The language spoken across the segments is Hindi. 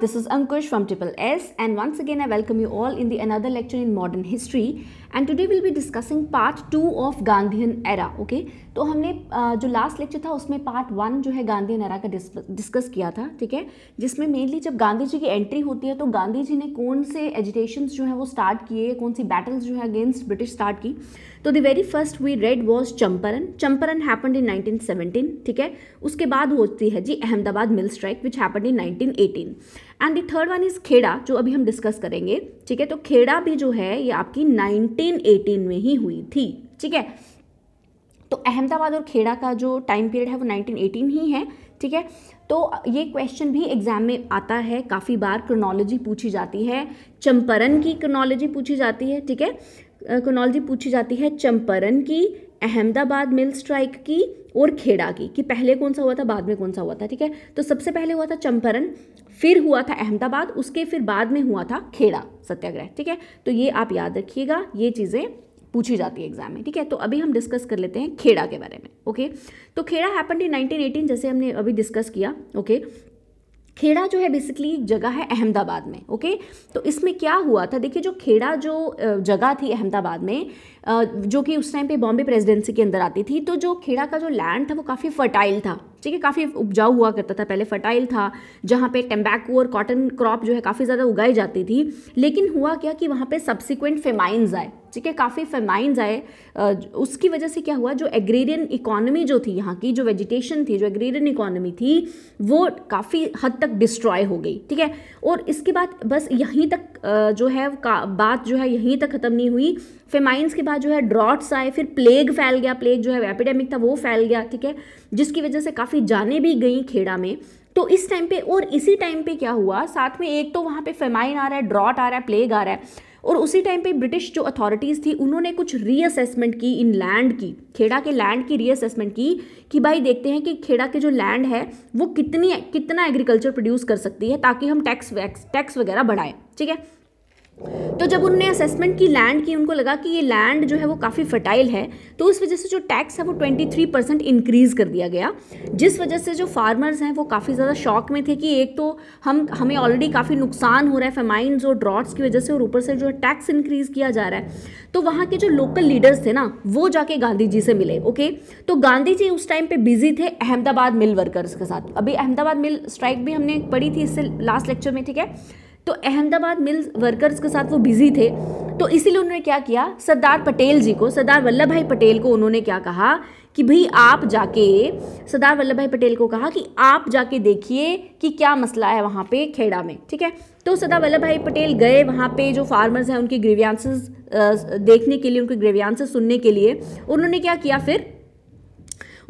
this is Ankush from Triple S and once again I welcome you all in the another lecture in modern history and today we'll be discussing part 2 of Gandhian era okay तो हमने जो लास्ट लेक्चर था उसमें पार्ट वन जो है गांधी नारा का डिस्कस किया था ठीक है जिसमें मेनली जब गांधी जी की एंट्री होती है तो गांधी जी ने कौन से एजिटेशन जो है वो स्टार्ट किए कौन सी बैटल्स जो है अगेंस्ट ब्रिटिश स्टार्ट की तो the very first we read was Champaran Champaran happened in 1917 ठीक है उसके बाद होती है जी Ahmedabad mill strike which happened in 1918 and the third one is Kheda जो अभी हम डिस्कस करेंगे ठीक है तो खेड़ा भी जो है ये आपकी 1918 में ही हुई थी ठीक है तो अहमदाबाद और खेड़ा का जो टाइम पीरियड है वो 1918 ही है ठीक है तो ये क्वेश्चन भी एग्जाम में आता है काफ़ी बार क्रोनोलॉजी पूछी जाती है चंपरन की क्रोनोलॉजी पूछी जाती है ठीक है क्रोनोलॉजी पूछी जाती है चंपरन की अहमदाबाद मिल स्ट्राइक की और खेड़ा की कि पहले कौन सा हुआ था बाद में कौन सा हुआ था ठीक है तो सबसे पहले हुआ था चंपरन फिर हुआ था अहमदाबाद उसके फिर बाद में हुआ था खेड़ा सत्याग्रह ठीक है तो ये आप याद रखिएगा ये चीज़ें पूछी जाती है एग्जाम में ठीक है तो अभी हम डिस्कस कर लेते हैं खेड़ा के बारे में ओके तो खेड़ा हैपन इन 1918 जैसे हमने अभी डिस्कस किया ओके खेड़ा जो है बेसिकली जगह है अहमदाबाद में ओके तो इसमें क्या हुआ था देखिए जो खेड़ा जो जगह थी अहमदाबाद में जो कि उस टाइम पे बॉम्बे प्रेसिडेंसी के अंदर आती थी तो जो खेड़ा का जो लैंड था वो काफ़ी फर्टाइल था ठीक है काफ़ी उपजाऊ हुआ करता था पहले फर्टाइल था जहाँ पे टम्बैको और कॉटन क्रॉप जो है काफ़ी ज़्यादा उगाई जाती थी लेकिन हुआ क्या कि वहाँ पे सब्सिक्वेंट फेमाइंस आए ठीक है काफ़ी फेमाइंस आए उसकी वजह से क्या हुआ जो एग्रेरियन इकोनॉमी जो थी यहाँ की जो वेजिटेशन थी जो एग्रेरियन इकोनॉमी थी वो काफ़ी हद तक डिस्ट्रॉय हो गई ठीक है और इसके बाद बस यहीं तक जो है बात जो है यहीं तक ख़त्म नहीं हुई फेमाइंस के बाद जो है ड्रॉट्स आए फिर प्लेग फैल गया प्लेग जो है एपिडेमिक था वो फैल गया ठीक है जिसकी वजह से काफ़ी जाने भी गई खेड़ा में तो इस टाइम पे और इसी टाइम पे क्या हुआ साथ में एक तो वहाँ पे फेमाइन आ रहा है ड्रॉट आ रहा है प्लेग आ रहा है और उसी टाइम पे ब्रिटिश जो अथॉरिटीज़ थी उन्होंने कुछ रीअसेसमेंट की इन लैंड की खेड़ा के लैंड की रीअसेसमेंट की कि भाई देखते हैं कि खेड़ा के जो लैंड है वो कितनी कितना एग्रीकल्चर प्रोड्यूस कर सकती है ताकि हम टैक्स वैक्स टैक्स वगैरह बढ़ाएं ठीक है तो जब उन्होंने असेसमेंट की लैंड की उनको लगा कि ये लैंड जो है वो काफ़ी फर्टाइल है तो उस वजह से जो टैक्स है वो 23 परसेंट इंक्रीज़ कर दिया गया जिस वजह से जो फार्मर्स हैं वो काफ़ी ज़्यादा शॉक में थे कि एक तो हम हमें ऑलरेडी काफ़ी नुकसान हो रहा है फेमाइंस और ड्रॉट्स की वजह से और ऊपर से जो है टैक्स इंक्रीज़ किया जा रहा है तो वहाँ के जो लोकल लीडर्स थे ना वो जाके गांधी जी से मिले ओके तो गांधी जी उस टाइम पर बिजी थे अहमदाबाद मिल वर्कर्स के साथ अभी अहमदाबाद मिल स्ट्राइक भी हमने पढ़ी थी इससे लास्ट लेक्चर में ठीक है तो अहमदाबाद मिल वर्कर्स के साथ वो बिजी थे तो इसीलिए उन्होंने क्या किया सरदार पटेल जी को सरदार वल्लभ भाई पटेल को उन्होंने क्या कहा कि भाई आप जाके सरदार वल्लभ भाई पटेल को कहा कि आप जाके देखिए कि क्या मसला है वहाँ पे खेड़ा में ठीक है तो सरदार वल्लभ भाई पटेल गए वहाँ पे जो फार्मर्स हैं उनके ग्रेवियांसेस देखने के लिए उनके ग्रेवियांसेस सुनने के लिए उन्होंने क्या किया फिर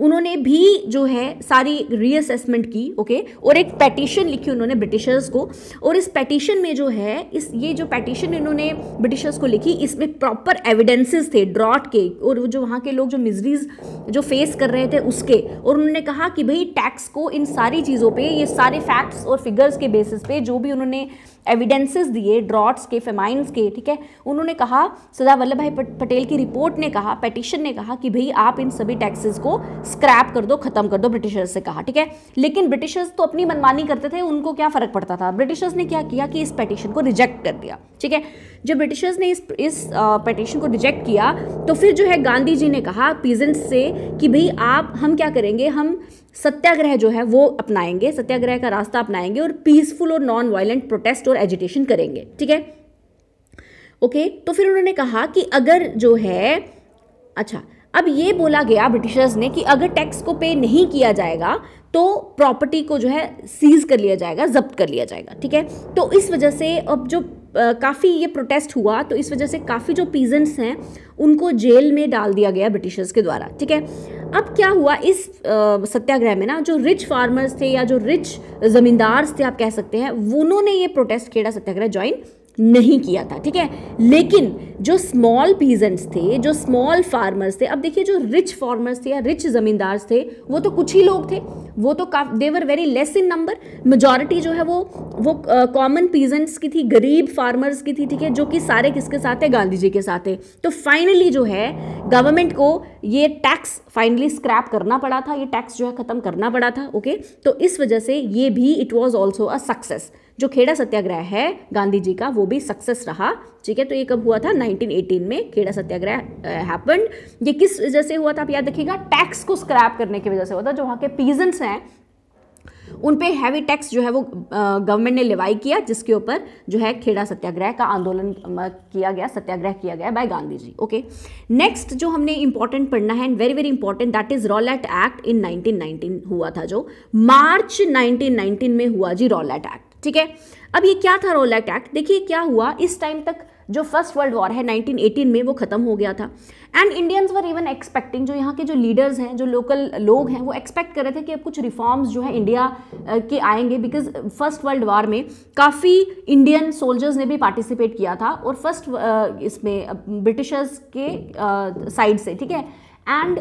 उन्होंने भी जो है सारी रीअसेसमेंट की ओके और एक पैटिशन लिखी उन्होंने ब्रिटिशर्स को और इस पैटिशन में जो है इस ये जो पैटिशन इन्होंने ब्रिटिशर्स को लिखी इसमें प्रॉपर एविडेंसेस थे ड्रॉट के और जो वहाँ के लोग जो मिजरीज जो फेस कर रहे थे उसके और उन्होंने कहा कि भाई टैक्स को इन सारी चीज़ों पर ये सारे फैक्ट्स और फिगर्स के बेसिस पे जो भी उन्होंने एविडेंसेस दिए ड्रॉट्स के फेमाइंस के ठीक है उन्होंने कहा सरदार वल्लभ भाई पटेल की रिपोर्ट ने कहा पटिशन ने कहा कि भाई आप इन सभी टैक्सेस को स्क्रैप कर दो खत्म कर दो ब्रिटिशर्स से कहा ठीक है लेकिन ब्रिटिशर्स तो अपनी मनमानी करते थे उनको क्या फर्क पड़ता था ब्रिटिशर्स ने क्या किया कि इस पटिशन को रिजेक्ट कर दिया ठीक है जब ब्रिटिशर्स ने इस इस पटिशन को रिजेक्ट किया तो फिर जो है गांधी जी ने कहा पीजेंट्स से कि भाई आप हम क्या करेंगे हम सत्याग्रह जो है वो अपनाएंगे सत्याग्रह का रास्ता अपनाएंगे और पीसफुल और नॉन वायलेंट प्रोटेस्ट और एजुटेशन करेंगे ठीक है ओके तो फिर उन्होंने कहा कि अगर जो है अच्छा अब ये बोला गया ब्रिटिशर्स ने कि अगर टैक्स को पे नहीं किया जाएगा तो प्रॉपर्टी को जो है सीज कर लिया जाएगा जब्त कर लिया जाएगा ठीक है तो इस वजह से अब जो काफ़ी ये प्रोटेस्ट हुआ तो इस वजह से काफ़ी जो पीजेंट्स हैं उनको जेल में डाल दिया गया ब्रिटिशर्स के द्वारा ठीक है अब क्या हुआ इस सत्याग्रह में ना जो रिच फार्मर्स थे या जो रिच ज़मींदार्स थे आप कह सकते हैं उन्होंने ये प्रोटेस्ट खेड़ा सत्याग्रह ज्वाइन नहीं किया था ठीक है लेकिन जो स्मॉल पीजेंट्स थे जो स्मॉल फार्मर्स थे अब देखिए जो रिच फार्मर्स थे या रिच जमींदार थे वो तो कुछ ही लोग थे वो तो they were very less in number majority जो है वो वो कॉमन uh, पीजेंट्स की थी गरीब फार्मर्स की थी ठीक है जो कि सारे किसके साथ है गांधी जी के साथ है तो फाइनली जो है गवर्नमेंट को ये टैक्स फाइनली स्क्रैप करना पड़ा था ये टैक्स जो है ख़त्म करना पड़ा था ओके तो इस वजह से ये भी it was also a success जो खेड़ा सत्याग्रह है गांधी जी का वो भी सक्सेस रहा ठीक है तो ये कब हुआ था 1918 में खेड़ा सत्याग्रह हैपन ये किस वजह से हुआ था आप याद रखिएगा टैक्स को स्क्रैप करने की वजह से हुआ था जो वहाँ के पीजेंट्स हैं उन पे हैवी टैक्स जो है वो गवर्नमेंट ने लिवाई किया जिसके ऊपर जो है खेड़ा सत्याग्रह का आंदोलन किया गया सत्याग्रह किया गया by Gandhi ji okay next जो हमने इंपॉर्टेंट पढ़ना है and very very important that is Rowlatt Act in 1919 हुआ था जो मार्च 1919 में हुआ जी रॉलेट एक्ट ठीक है अब ये क्या था रोलैक्ट एक्ट देखिए क्या हुआ इस टाइम तक जो फर्स्ट वर्ल्ड वॉर है 1918 में वो ख़त्म हो गया था and Indians were even expecting जो यहाँ के जो लीडर्स हैं जो लोकल लोग हैं वो एक्सपेक्ट कर रहे थे कि अब कुछ रिफॉर्म्स जो है इंडिया के आएंगे बिकॉज फर्स्ट वर्ल्ड वॉर में काफ़ी इंडियन सोल्जर्स ने भी पार्टिसिपेट किया था और फर्स्ट इसमें ब्रिटिशर्स के साइड से ठीक है एंड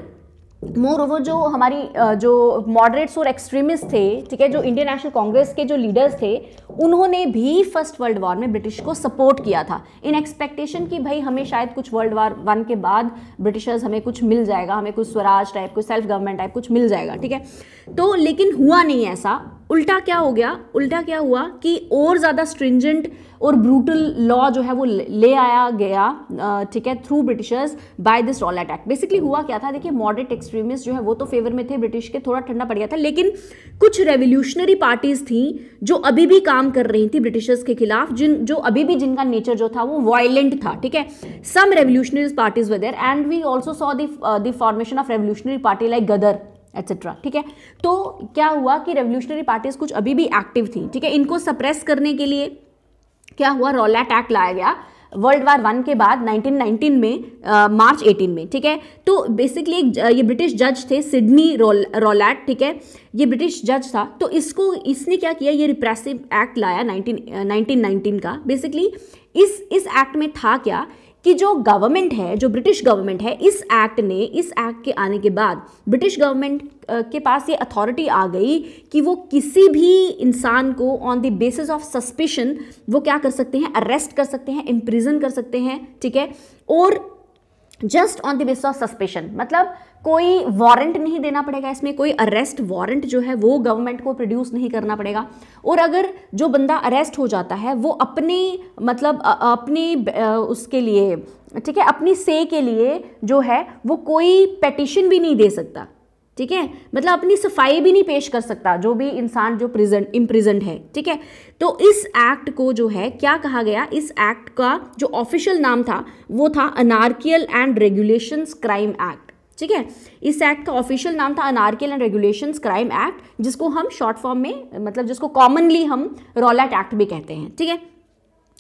मोर ओवर जो हमारी जो मॉडरेट्स और एक्सट्रीमिस्ट थे ठीक है जो इंडियन नेशनल कांग्रेस के जो लीडर्स थे उन्होंने भी फर्स्ट वर्ल्ड वॉर में ब्रिटिश को सपोर्ट किया था इन एक्सपेक्टेशन कि भाई हमें शायद कुछ वर्ल्ड वॉर वन के बाद ब्रिटिशर्स हमें कुछ मिल जाएगा हमें कुछ स्वराज टाइप कुछ सेल्फ गवर्नमेंट टाइप कुछ मिल जाएगा ठीक है तो लेकिन हुआ नहीं ऐसा उल्टा क्या हो गया उल्टा क्या हुआ कि और ज़्यादा स्ट्रिंजेंट और ब्रूटल लॉ जो है वो ले आया गया ठीक है through Britishers by this Rowlatt अटैक बेसिकली हुआ क्या था देखिए मॉडरेट एक्सट्रीमिस्ट जो है वो तो फेवर में थे ब्रिटिश के थोड़ा ठंडा पड़ गया था लेकिन कुछ रेवोल्यूशनरी पार्टीज थी जो अभी भी काम कर रही थी ब्रिटिशर्स के खिलाफ जिन जो अभी भी जिनका नेचर जो था वो वायलेंट था ठीक है some revolutionary parties were there and we also saw the formation of revolutionary party like Ghadar etcetera ठीक है तो क्या हुआ कि रेवोल्यूशनरी पार्टीज कुछ अभी भी एक्टिव थी ठीक है इनको सप्रेस करने के लिए क्या हुआ रोलैट एक्ट लाया गया वर्ल्ड वार वन के बाद 1919 में आ, मार्च 18 में ठीक है तो बेसिकली एक ये ब्रिटिश जज थे सिडनी रोलैट ठीक है ये ब्रिटिश जज था तो इसको इसने क्या किया ये रिप्रेसिव एक्ट लाया 19 1919 का बेसिकली इस इस एक्ट में था क्या कि जो गवर्नमेंट है जो ब्रिटिश गवर्नमेंट है इस एक्ट ने इस एक्ट के आने के बाद ब्रिटिश गवर्नमेंट के पास ये अथॉरिटी आ गई कि वो किसी भी इंसान को on the basis of suspicion वो क्या कर सकते हैं अरेस्ट कर सकते हैं इम्प्रिजन कर सकते हैं ठीक है और just on the basis of suspicion मतलब कोई वारंट नहीं देना पड़ेगा इसमें कोई अरेस्ट वारंट जो है वो गवर्नमेंट को प्रोड्यूस नहीं करना पड़ेगा और अगर जो बंदा अरेस्ट हो जाता है वो अपने मतलब अपने उसके लिए ठीक है अपनी से के लिए जो है वो कोई पटिशन भी नहीं दे सकता ठीक है मतलब अपनी सफाई भी नहीं पेश कर सकता जो भी इंसान जो प्रिजेंट इम्प्रिजेंट है ठीक है तो इस एक्ट को जो है क्या कहा गया इस एक्ट का जो ऑफिशियल नाम था वो था anarchical and regulations crime act ठीक है इस एक्ट का ऑफिशियल नाम था anarchical and regulation crime act जिसको हम शॉर्ट फॉर्म में मतलब जिसको कॉमनली हम रॉलैट एक्ट भी कहते हैं ठीक है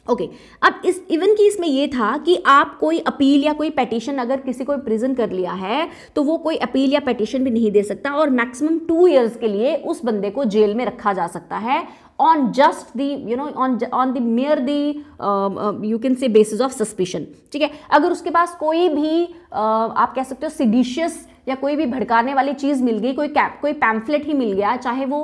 ओके okay. अब इस इवन कि इसमें यह था कि आप कोई अपील या कोई पेटिशन अगर किसी को प्रिजन कर लिया है तो वो कोई अपील या पेटिशन भी नहीं दे सकता और मैक्सिमम टू इयर्स के लिए उस बंदे को जेल में रखा जा सकता है on just the you know on on the mere the um, uh, you can say basis of suspicion ठीक है अगर उसके पास कोई भी uh, आप कह सकते हो सिडिशियस या कोई भी भड़काने वाली चीज़ मिल गई कोई कैप कोई पैम्फलेट ही मिल गया चाहे वो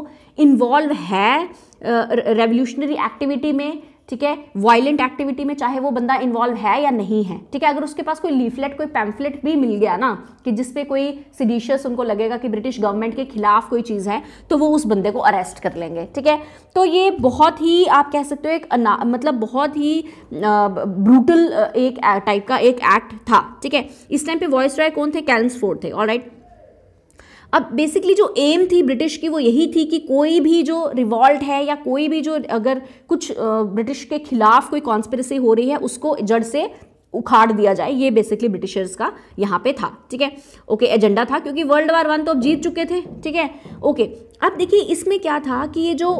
इन्वॉल्व है रेवोल्यूशनरी uh, एक्टिविटी में ठीक है वायलेंट एक्टिविटी में चाहे वो बंदा इन्वॉल्व है या नहीं है ठीक है अगर उसके पास कोई लीफलेट कोई पैम्फलेट भी मिल गया ना कि जिसपे कोई सीडिशियस उनको लगेगा कि ब्रिटिश गवर्नमेंट के खिलाफ कोई चीज़ है तो वो उस बंदे को अरेस्ट कर लेंगे ठीक है तो ये बहुत ही आप कह सकते हो एक अना, मतलब बहुत ही ब्रूटल एक टाइप का एक एक्ट था ठीक है इस टाइम पे वॉइस रॉय कौन थे फोर्ड थे ऑल राइट अब बेसिकली जो एम थी ब्रिटिश की वो यही थी कि कोई भी जो रिवॉल्ट है या कोई भी जो अगर कुछ ब्रिटिश के खिलाफ कोई कॉन्स्परेसी हो रही है उसको जड़ से उखाड़ दिया जाए ये बेसिकली ब्रिटिशर्स का यहाँ पे था ठीक है ओके एजेंडा था क्योंकि वर्ल्ड वार वन तो अब जीत चुके थे ठीक है ओके अब देखिए इसमें क्या था कि ये जो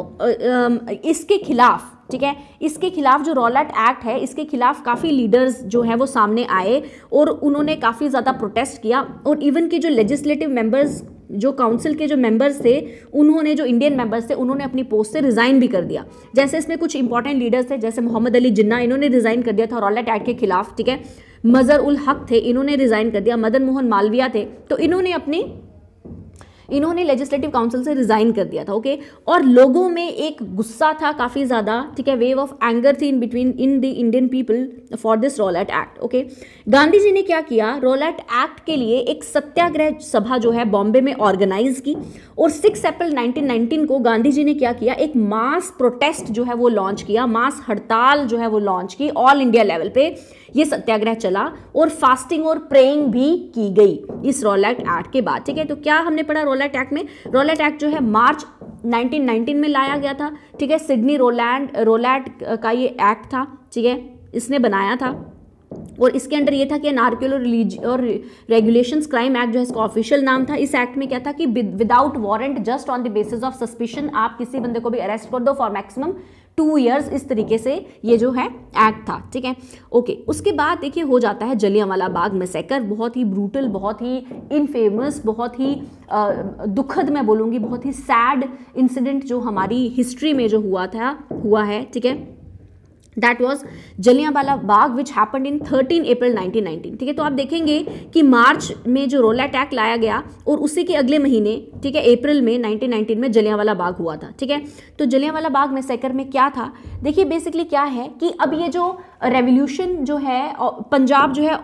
इसके खिलाफ ठीक है इसके खिलाफ जो रॉलेट एक्ट है इसके खिलाफ काफ़ी लीडर्स जो हैं वो सामने आए और उन्होंने काफ़ी ज़्यादा प्रोटेस्ट किया और इवन के जो लेजिस्लेटिव मेंबर्स जो काउंसिल के जो मेंबर्स थे उन्होंने जो इंडियन मेंबर्स थे उन्होंने अपनी पोस्ट से रिज़ाइन भी कर दिया जैसे इसमें कुछ इंपॉर्टेंट लीडर्स थे जैसे मोहम्मद अली जिन्ना इन्होंने रिज़ाइन कर दिया था रॉलेट एक्ट के खिलाफ ठीक है मज़र उल हक थे इन्होंने रिज़ाइन कर दिया मदन मोहन मालविया थे तो इन्होंने अपनी इन्होंने लेजिस्लेटिव काउंसिल से रिज़ाइन कर दिया था ओके और लोगों में एक गुस्सा था काफ़ी ज़्यादा ठीक है वेव ऑफ एंगर थी in between in the Indian people for this Rowlatt Act okay Gandhi ji ने क्या किया रोलैट एक्ट के लिए एक सत्याग्रह सभा जो है बॉम्बे में ऑर्गेनाइज की और सिक्स अप्रैल नाइनटीन को गांधी जी ने क्या किया एक मास प्रोटेस्ट जो है वो लॉन्च किया मास हड़ताल जो है वो लॉन्च की ऑल इंडिया लेवल पे ये सत्याग्रह चला और फास्टिंग और प्रेइंग भी की गई इस रोलैट एक्ट के बाद ठीक है तो क्या हमने पढ़ा रोलेट एक्ट में रोलेट एक्ट जो है मार्च 1919 में लाया गया था ठीक है सिडनी रोलैंड रोलेट का ये एक्ट था ठीक है इसने बनाया था और इसके अंडर ये था कि अनारकल और रिलीज और रेगुलेशन क्राइम एक्ट जो है इसका ऑफिशियल नाम था इस एक्ट में क्या था कि without warrant just on the basis of suspicion आप किसी बंदे को भी अरेस्ट कर दो फॉर मैक्सिमम टू ईयर्स इस तरीके से ये जो है एक्ट था ठीक है ओके उसके बाद देखिए हो जाता है जलियांवाला बाग मिसेकर बहुत ही ब्रूटल बहुत ही इनफेमस बहुत ही आ, दुखद मैं बोलूँगी बहुत ही सैड इंसिडेंट जो हमारी हिस्ट्री में जो हुआ था हुआ है ठीक है that was Jallianwala Bagh which happened in thirteen April 1919 ठीक है तो आप देखेंगे कि मार्च में जो रोला अटैक लाया गया और उसी के अगले महीने ठीक है अप्रैल में 1919 में जलियावाला बाग हुआ था ठीक है तो जलियांवाला बाग मैसेकर में क्या था देखिए बेसिकली क्या है कि अब ये जो रेवोल्यूशन जो है पंजाब जो है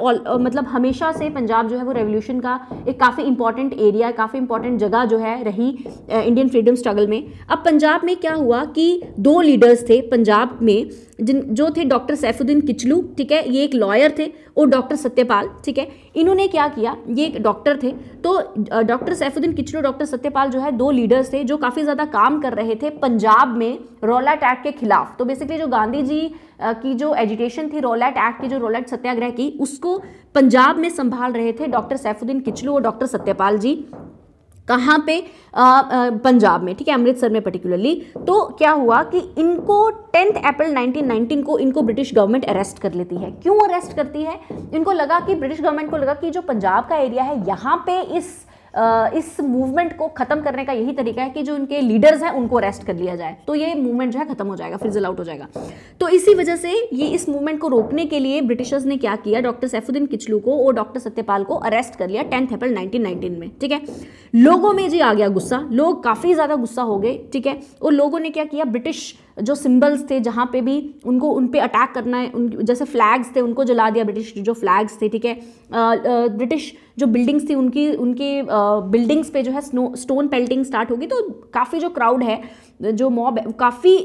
मतलब हमेशा से पंजाब जो है वो रेवोल्यूशन का एक काफ़ी इंपॉर्टेंट एरिया काफ़ी इंपॉर्टेंट जगह जो है रही इंडियन फ्रीडम स्ट्रगल में अब पंजाब में क्या हुआ कि दो लीडर्स थे पंजाब में जिन जो थे डॉक्टर सैफुद्दीन किचलू ठीक है ये एक लॉयर थे और डॉक्टर सत्यपाल ठीक है इन्होंने क्या किया ये एक डॉक्टर थे तो डॉक्टर सैफुद्दीन किचलू डॉक्टर सत्यपाल जो है दो लीडर्स थे जो काफ़ी ज़्यादा काम कर रहे थे पंजाब में रोलैट एक्ट के खिलाफ तो बेसिकली जो गांधी जी की जो एजिटेशन थी रोलैट एक्ट की जो रोलैट सत्याग्रह की उसको पंजाब में संभाल रहे थे डॉक्टर सैफुद्दीन किचलू और डॉक्टर सत्यपाल जी कहाँ पे आ, आ, पंजाब में ठीक है अमृतसर में पर्टिकुलरली तो क्या हुआ कि इनको टेंथ अप्रैल 1919 को इनको ब्रिटिश गवर्नमेंट अरेस्ट कर लेती है क्यों अरेस्ट करती है इनको लगा कि ब्रिटिश गवर्नमेंट को लगा कि जो पंजाब का एरिया है यहाँ पे इस इस मूवमेंट को खत्म करने का यही तरीका है कि जो इनके लीडर्स हैं उनको अरेस्ट कर लिया जाए तो ये मूवमेंट जो है खत्म हो जाएगा फिजल आउट हो जाएगा तो इसी वजह से ये इस मूवमेंट को रोकने के लिए ब्रिटिशर्स ने क्या किया डॉक्टर सैफुद्दीन किचलू को और डॉक्टर सत्यपाल को अरेस्ट कर लिया टेंथ अप्रैल नाइनटीन में ठीक है लोगों में जी आ गया गुस्सा लोग काफ़ी ज़्यादा गुस्सा हो गए ठीक है और लोगों ने क्या किया ब्रिटिश जो सिंबल्स थे जहाँ पे भी उनको उन पर अटैक करना है उन जैसे फ्लैग्स थे उनको जला दिया ब्रिटिश जो फ्लैग्स थे ठीक है ब्रिटिश जो बिल्डिंग्स थी उनकी उनके बिल्डिंग्स पे जो है स्नो स्टोन पेल्टिंग स्टार्ट होगी तो काफ़ी जो क्राउड है जो मॉब काफ़ी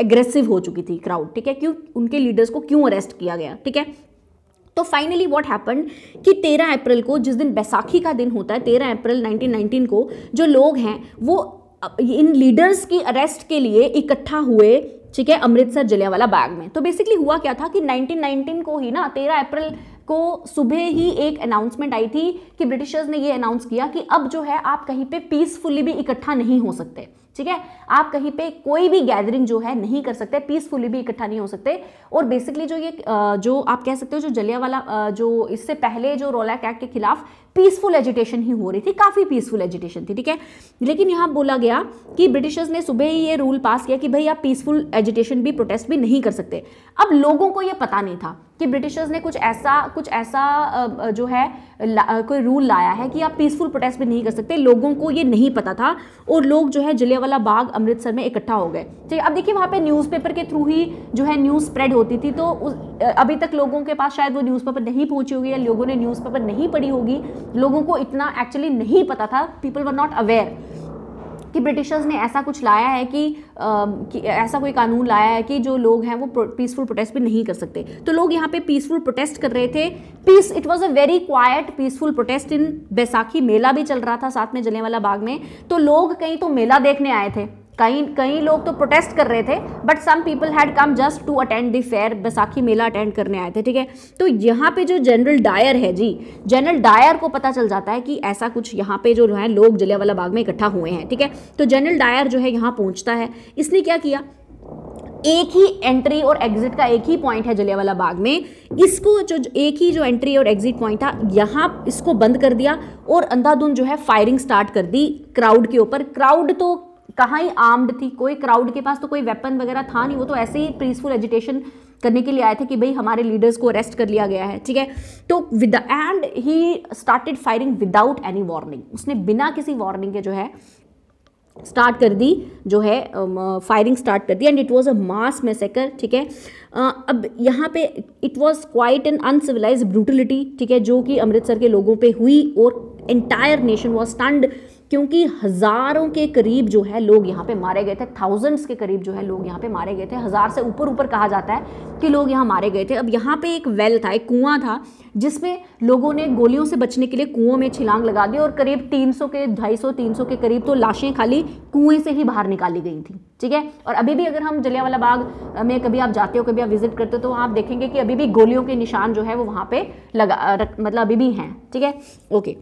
एग्रेसिव हो चुकी थी क्राउड ठीक है क्यों उनके लीडर्स को क्यों अरेस्ट किया गया ठीक है तो फाइनली व्हाट हैपन कि 13 अप्रैल को जिस दिन बैसाखी का दिन होता है 13 अप्रैल 1919 को जो लोग हैं वो इन लीडर्स की अरेस्ट के लिए इकट्ठा हुए ठीक है अमृतसर वाला बाग में तो बेसिकली हुआ क्या था कि 1919 को ही ना 13 अप्रैल को सुबह ही एक अनाउंसमेंट आई थी कि ब्रिटिशर्स ने ये अनाउंस किया कि अब जो है आप कहीं पे पीसफुली भी इकट्ठा नहीं हो सकते ठीक है आप कहीं पे कोई भी गैदरिंग जो है नहीं कर सकते पीसफुली भी इकट्ठा नहीं हो सकते और बेसिकली जो ये जो आप कह सकते हो जो जलियावाला जो इससे पहले जो रोलैक एक्ट के खिलाफ पीसफुल एजिटेशन ही हो रही थी काफ़ी पीसफुल एजिटेशन थी ठीक है लेकिन यहाँ बोला गया कि ब्रिटिशर्स ने सुबह ही ये रूल पास किया कि भाई आप पीसफुल एजिटेशन भी प्रोटेस्ट भी नहीं कर सकते अब लोगों को ये पता नहीं था कि ब्रिटिशर्स ने कुछ ऐसा कुछ ऐसा जो है कोई रूल लाया है कि आप पीसफुल प्रोटेस्ट भी नहीं कर सकते लोगों को ये नहीं पता था और लोग जो है जलियावाला बाग अमृतसर में इकट्ठा हो गए ठीक अब देखिए वहाँ पे न्यूज़पेपर के थ्रू ही जो है न्यूज़ स्प्रेड होती थी तो उस अभी तक लोगों के पास शायद वो न्यूज़पेपर नहीं पहुँची होगी या लोगों ने न्यूज़पेपर नहीं पढ़ी होगी लोगों को इतना एक्चुअली नहीं पता था पीपल वर नॉट अवेयर कि ब्रिटिशर्स ने ऐसा कुछ लाया है कि, आ, कि ऐसा कोई कानून लाया है कि जो लोग हैं वो पीसफुल प्रोटेस्ट भी नहीं कर सकते तो लोग यहाँ पे पीसफुल प्रोटेस्ट कर रहे थे peace it was a very quite peaceful protest in Baisakhi मेला भी चल रहा था साथ में जलेवाला बाग में तो लोग कहीं तो मेला देखने आए थे कई कई लोग तो प्रोटेस्ट कर रहे थे but some people had come just to attend the fair Baisakhi mela attend करने आए थे ठीक है तो यहाँ पे जो जनरल डायर है जी जनरल डायर को पता चल जाता है कि ऐसा कुछ यहाँ पे जो है लोग जलियावाला बाग में इकट्ठा हुए हैं ठीक है तो जनरल डायर जो है यहाँ पहुँचता है इसने क्या किया एक ही एंट्री और एग्जिट का एक ही पॉइंट है जलियावाला बाग में इसको जो एक ही जो एंट्री और एग्जिट पॉइंट था यहाँ इसको बंद कर दिया और अंधाधुंध जो है फायरिंग स्टार्ट कर दी क्राउड के ऊपर क्राउड तो कहाँ ही आर्म्ड थी कोई क्राउड के पास तो कोई वेपन वगैरह था नहीं वो तो ऐसे ही पीसफुल एजुटेशन करने के लिए आए थे कि भाई हमारे लीडर्स को अरेस्ट कर लिया गया है ठीक है तो with and he started firing without any warning उसने बिना किसी वार्निंग के जो है स्टार्ट कर दी जो है फायरिंग um, स्टार्ट कर दी and it was a mass massacre ठीक है uh, अब यहाँ पे it was quite an uncivilised brutality ठीक है जो कि अमृतसर के लोगों पे हुई और एंटायर नेशन वाज स्टंड क्योंकि हज़ारों के करीब जो है लोग यहाँ पे मारे गए थे थाउजेंड्स के करीब जो है लोग यहाँ पे मारे गए थे हज़ार से ऊपर ऊपर कहा जाता है कि लोग यहाँ मारे गए थे अब यहाँ पे एक वेल था एक कुआं था जिसमें लोगों ने गोलियों से बचने के लिए कुओं में छिलांग लगा दी और करीब 300 के 250 300 के करीब तो लाशें खाली कुएं से ही बाहर निकाली गई थी ठीक है और अभी भी अगर हम जलियावाला बाग में कभी आप जाते हो कभी आप विजिट करते हो तो आप देखेंगे कि अभी भी गोलियों के निशान जो है वो वहाँ पर लगा मतलब अभी भी हैं ठीक है ओके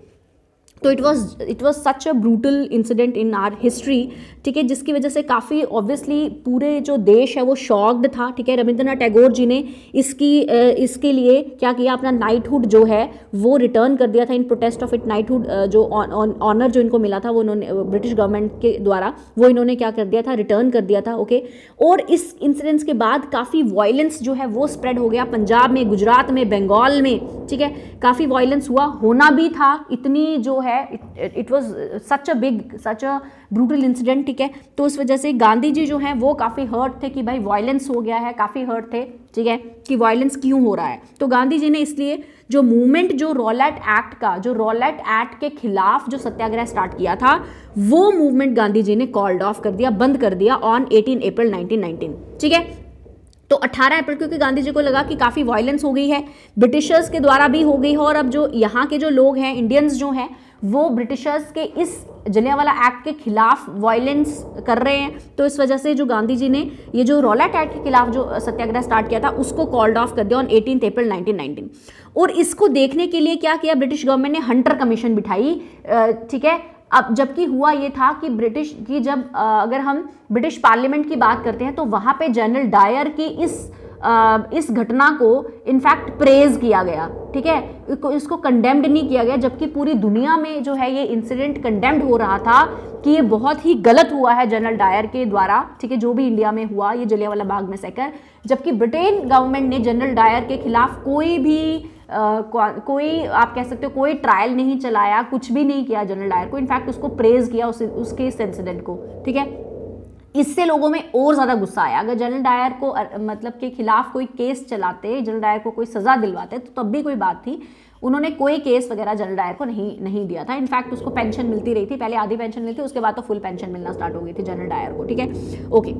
तो it was it was such a brutal incident in our history ठीक है जिसकी वजह से काफ़ी ऑब्वियसली पूरे जो देश है वो शॉक्ड था ठीक है रविंद्रनाथ टैगोर जी ने इसकी इसके लिए क्या किया अपना नाइटहुड जो है वो रिटर्न कर दिया था in protest of it knighthood जो ऑनर जो इनको मिला था वो उन्होंने ब्रिटिश गवर्नमेंट के द्वारा वो इन्होंने क्या कर दिया था रिटर्न कर दिया था ओके और इस इंसिडेंट्स के बाद काफ़ी वॉयलेंस जो है वो स्प्रेड हो गया पंजाब में गुजरात में बंगाल में ठीक है काफ़ी वॉयलेंस हुआ होना भी था इतनी जो है है it was such a big such a brutal incident ठीक है तो उस वजह से गांधी जी जो हैं वो काफ़ी हर्ट थे कि भाई वायलेंस हो गया है काफ़ी हर्ट थे ठीक है कि वायलेंस क्यों हो रहा है तो गांधी जी ने इसलिए जो मूवमेंट जो रॉलेट एक्ट का जो रॉलेट एक्ट के खिलाफ जो सत्याग्रह स्टार्ट किया था वो मूवमेंट गांधी जी ने कॉल्ड ऑफ कर दिया बंद कर दिया ऑन एटीन अप्रैल नाइनटीन ठीक है तो 18 अप्रैल क्योंकि गांधी जी को लगा कि काफ़ी वायलेंस हो गई है ब्रिटिशर्स के द्वारा भी हो गई है और अब जो यहाँ के जो लोग हैं इंडियंस जो हैं वो ब्रिटिशर्स के इस जलियावाला एक्ट के खिलाफ वायलेंस कर रहे हैं तो इस वजह से जो गांधी जी ने ये जो रोलेट एक्ट के खिलाफ जो सत्याग्रह स्टार्ट किया था उसको कॉल्ड ऑफ कर दिया ऑन एटीन अप्रैल 1919 और इसको देखने के लिए क्या किया ब्रिटिश गवर्नमेंट ने हंटर कमीशन बिठाई ठीक है अब जबकि हुआ ये था कि ब्रिटिश की जब अगर हम ब्रिटिश पार्लियामेंट की बात करते हैं तो वहाँ पे जनरल डायर की इस इस घटना को इनफैक्ट प्रेज किया गया ठीक है इसको कंडेम्ड नहीं किया गया जबकि पूरी दुनिया में जो है ये इंसिडेंट कंडेम्ड हो रहा था कि ये बहुत ही गलत हुआ है जनरल डायर के द्वारा ठीक है जो भी इंडिया में हुआ ये जलियावाला बाग में सहकर जबकि ब्रिटेन गवर्नमेंट ने जनरल डायर के खिलाफ कोई भी आ, कोई आप कह सकते हो कोई ट्रायल नहीं चलाया कुछ भी नहीं किया जनरल डायर को इनफैक्ट उसको प्रेज किया उस, उसके इस इंसिडेंट को ठीक है इससे लोगों में और ज़्यादा गुस्सा आया अगर जनरल डायर को मतलब के खिलाफ कोई केस चलाते जनरल डायर को कोई सज़ा दिलवाते तो तब भी कोई बात थी उन्होंने कोई केस वगैरह जनरल डायर को नहीं नहीं दिया था इनफैक्ट उसको पेंशन मिलती रही थी पहले आधी पेंशन मिलती उसके बाद तो फुल पेंशन मिलना स्टार्ट हो गई थी जनरल डायर को ठीक है ओके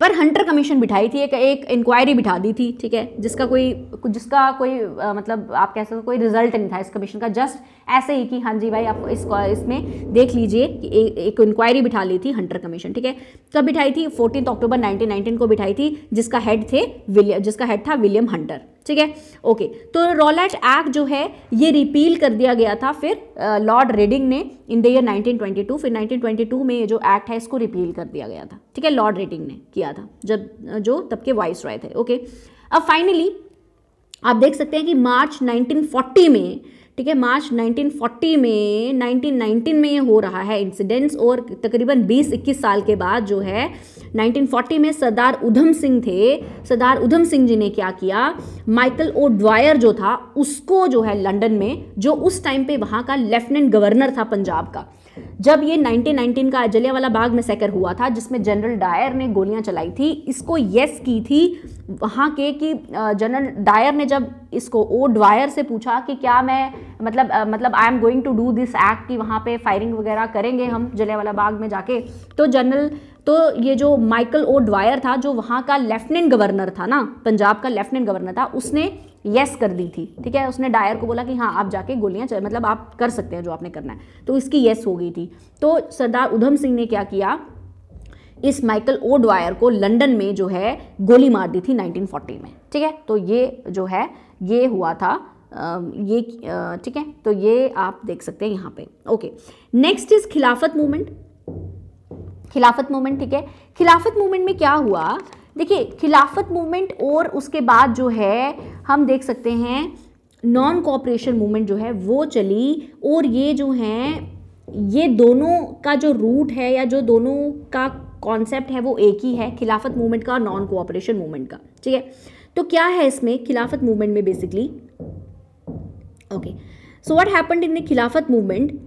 पर हंटर कमीशन बिठाई थी एक एक इंक्वायरी बिठा दी थी ठीक है जिसका कोई जिसका कोई आ, मतलब आप कह सकते हो कोई रिजल्ट नहीं था इस कमीशन का जस्ट ऐसे ही कि हाँ जी भाई आप इस इसमें देख लीजिए कि ए, एक इंक्वायरी बिठा ली थी हंटर कमीशन ठीक है कब बिठाई थी फोर्टीन अक्टूबर नाइनटीन को बिठाई थी जिसका हेड थे विलियम जिसका हेड था विलियम हंटर ठीक है ओके तो रोलैट एक्ट जो है ये रिपील कर दिया गया था फिर लॉर्ड रेडिंग ने इन द ईयर 1922 फिर 1922 में ये जो एक्ट है इसको रिपील कर दिया गया था ठीक है लॉर्ड रेडिंग ने किया था जब जो तब के वाइस रॉय थे ओके अब फाइनली आप देख सकते हैं कि मार्च 1940 में ठीक है मार्च 1940 में 1919 में ये हो रहा है इंसिडेंट्स और तकरीबन 20-21 साल के बाद जो है 1940 में सरदार उधम सिंह थे सरदार उधम सिंह जी ने क्या किया माइकल ओ ड्वायर जो था उसको जो है लंदन में जो उस टाइम पे वहाँ का लेफ्टिनेंट गवर्नर था पंजाब का जब ये 1919 का जलियावाला बाग में सैकर हुआ था जिसमें जनरल डायर ने गोलियां चलाई थी इसको यस की थी वहाँ के कि जनरल डायर ने जब इसको ओ ड्वायर से पूछा कि क्या मैं मतलब मतलब I am going to do this act कि वहाँ पे फायरिंग वगैरह करेंगे हम जलियावाला बाग में जाके तो जनरल तो ये जो माइकल ओ ड्वायर था जो वहाँ का लेफ्टिनेंट गवर्नर था ना पंजाब का लेफ्टिनेंट गवर्नर था उसने यस कर दी थी ठीक है उसने डायर को बोला कि हाँ आप जाके गोलियाँ मतलब आप कर सकते हैं जो आपने करना है तो इसकी येस हो गई थी तो सरदार उधम सिंह ने क्या किया इस माइकल ओ ड्वायर को लंदन में जो है गोली मार दी थी 1940 में ठीक है तो ये जो है ये हुआ था ये ठीक है तो ये आप देख सकते हैं यहाँ पे okay next is Khilafat movement Khilafat movement ठीक है खिलाफत मूवमेंट में क्या हुआ देखिए खिलाफत मूवमेंट और उसके बाद जो है हम देख सकते हैं नॉन कॉपरेशन मूवमेंट जो है वो चली और ये जो हैं ये दोनों का जो रूट है या जो दोनों का कॉन्सेप्ट है वो एक ही है खिलाफत मूवमेंट का और नॉन कोऑपरेशन मूवमेंट का ठीक है तो क्या है इसमें खिलाफत मूवमेंट में basically okay so what happened in the Khilafat movement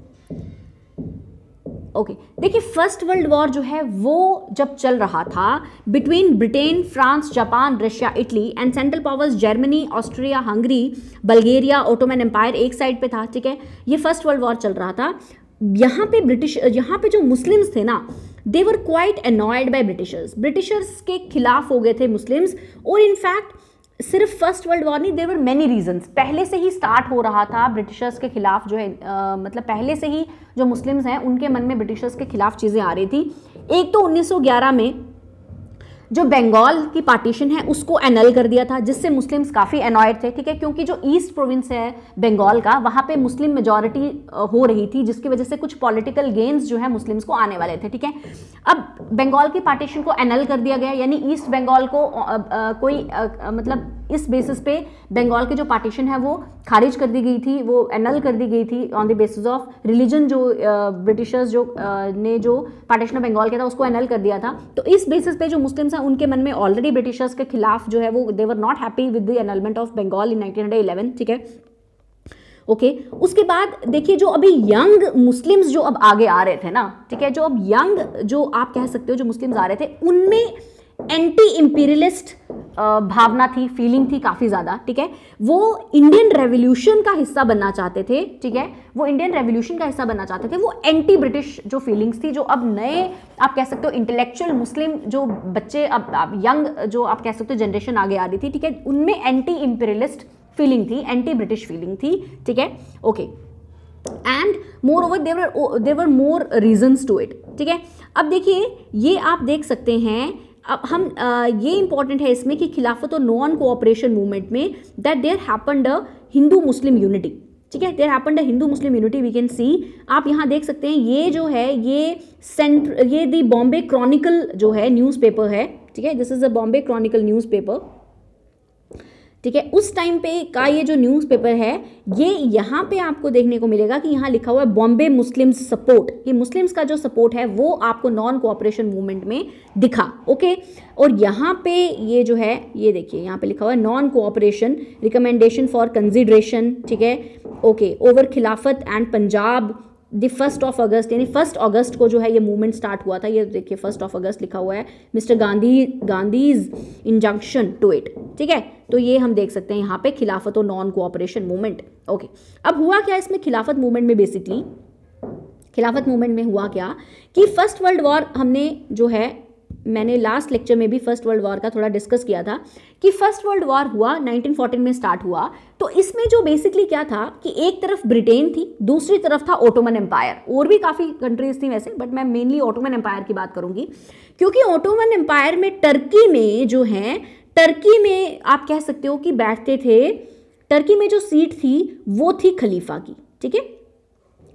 okay देखिए फर्स्ट वर्ल्ड वॉर जो है वो जब चल रहा था between Britain France Japan Russia Italy and central powers Germany Austria Hungary Bulgaria Ottoman empire एक साइड पे था ठीक है ये फर्स्ट वर्ल्ड वॉर चल रहा था यहाँ पे ब्रिटिश यहाँ पे जो मुस्लिम्स थे ना they were quite annoyed by Britishers Britishers के खिलाफ हो गए थे मुस्लिम्स और इनफैक्ट सिर्फ फर्स्ट वर्ल्ड वॉर नहीं देर वर मैनी रीजन्स पहले से ही स्टार्ट हो रहा था ब्रिटिशर्स के खिलाफ जो है आ, मतलब पहले से ही जो मुस्लिम्स हैं उनके मन में ब्रिटिशर्स के खिलाफ चीज़ें आ रही थी एक तो 1911 में जो बंगाल की पार्टीशन है उसको एनल कर दिया था जिससे मुस्लिम्स काफ़ी अनॉयड थे ठीक है क्योंकि जो ईस्ट प्रोविंस है बंगाल का वहाँ पे मुस्लिम मेजॉरिटी हो रही थी जिसकी वजह से कुछ पॉलिटिकल गेन्स जो है मुस्लिम्स को आने वाले थे ठीक है अब बंगाल की पार्टीशन को एनल कर दिया गया यानी ईस्ट बंगाल को आ, आ, कोई आ, मतलब इस बेसिस पे बंगाल के जो पार्टीशन है वो खारिज कर दी गई थी वो एनल कर दी गई थी on the basis of religion जो ब्रिटिशर्स जो ने जो पार्टीशन ऑफ बंगाल किया था उसको एनल कर दिया था तो इस बेसिस पे जो मुस्लिम्स हैं उनके मन में ऑलरेडी ब्रिटिशर्स के खिलाफ जो है वो they were not happy with the annulment of Bengal in nineteen ठीक है ओके okay. उसके बाद देखिए जो अभी यंग मुस्लिम्स जो अब आगे आ रहे थे ना ठीक है जो अब यंग जो आप कह सकते हो जो मुस्लिम्स आ रहे थे उनमें एंटी इम्पीरियलिस्ट भावना थी फीलिंग थी काफ़ी ज़्यादा ठीक है वो इंडियन रेवोल्यूशन का हिस्सा बनना चाहते थे ठीक है वो इंडियन रेवोल्यूशन का हिस्सा बनना चाहते थे वो एंटी ब्रिटिश जो फीलिंग्स थी जो अब नए आप कह सकते हो इंटेलेक्चुअल मुस्लिम जो बच्चे अब आप यंग जो आप कह सकते हो जनरेशन आगे आ रही थी ठीक है उनमें एंटी इम्पीरियलिस्ट फीलिंग थी एंटी ब्रिटिश फीलिंग थी ठीक है okay and moreover they were they were more reasons to it ठीक है अब देखिए ये आप देख सकते हैं अब हम ये इंपॉर्टेंट है इसमें कि खिलाफत और नॉन कोऑपरेशन मूवमेंट में that there happened a Hindu Muslim unity ठीक है there happen Hindu Muslim unity we can see आप यहाँ देख सकते हैं ये जो है ये सेंट्र ये दी बॉम्बे क्रॉनिकल जो है न्यूज़पेपर है ठीक है this is a Bombay chronicle newspaper ठीक है उस टाइम पे का ये जो न्यूज़पेपर है ये यहाँ पे आपको देखने को मिलेगा कि यहाँ लिखा हुआ है बॉम्बे मुस्लिम सपोर्ट कि मुस्लिम्स का जो सपोर्ट है वो आपको नॉन कोऑपरेशन मूवमेंट में दिखा ओके और यहाँ पे ये जो है ये देखिए यहाँ पे लिखा हुआ है non cooperation recommendation for consideration ठीक है okay over Khilafat and Punjab the first of August यानी फर्स्ट अगस्त को जो है ये मूवमेंट स्टार्ट हुआ था ये देखिए फर्स्ट ऑफ अगस्त लिखा हुआ है mister Gandhi Gandhi's injunction to it ठीक है तो ये हम देख सकते हैं यहाँ पे खिलाफत और नॉन कोऑपरेशन मूवमेंट ओके अब हुआ क्या इसमें खिलाफत मूवमेंट में बेसिकली खिलाफत मूवमेंट में हुआ क्या कि फर्स्ट वर्ल्ड वॉर हमने जो है मैंने लास्ट लेक्चर में भी फर्स्ट वर्ल्ड वॉर का थोड़ा डिस्कस किया था कि फर्स्ट वर्ल्ड वॉर हुआ 1914 में स्टार्ट हुआ तो इसमें जो बेसिकली क्या था कि एक तरफ ब्रिटेन थी दूसरी तरफ था ओटोमन एम्पायर और भी काफ़ी कंट्रीज थी वैसे बट मैं मेनली ओटोमन एम्पायर की बात करूँगी क्योंकि ओटोमन एम्पायर में टर्की में जो है टर्की में आप कह सकते हो कि बैठते थे टर्की में जो सीट थी वो थी खलीफा की ठीक है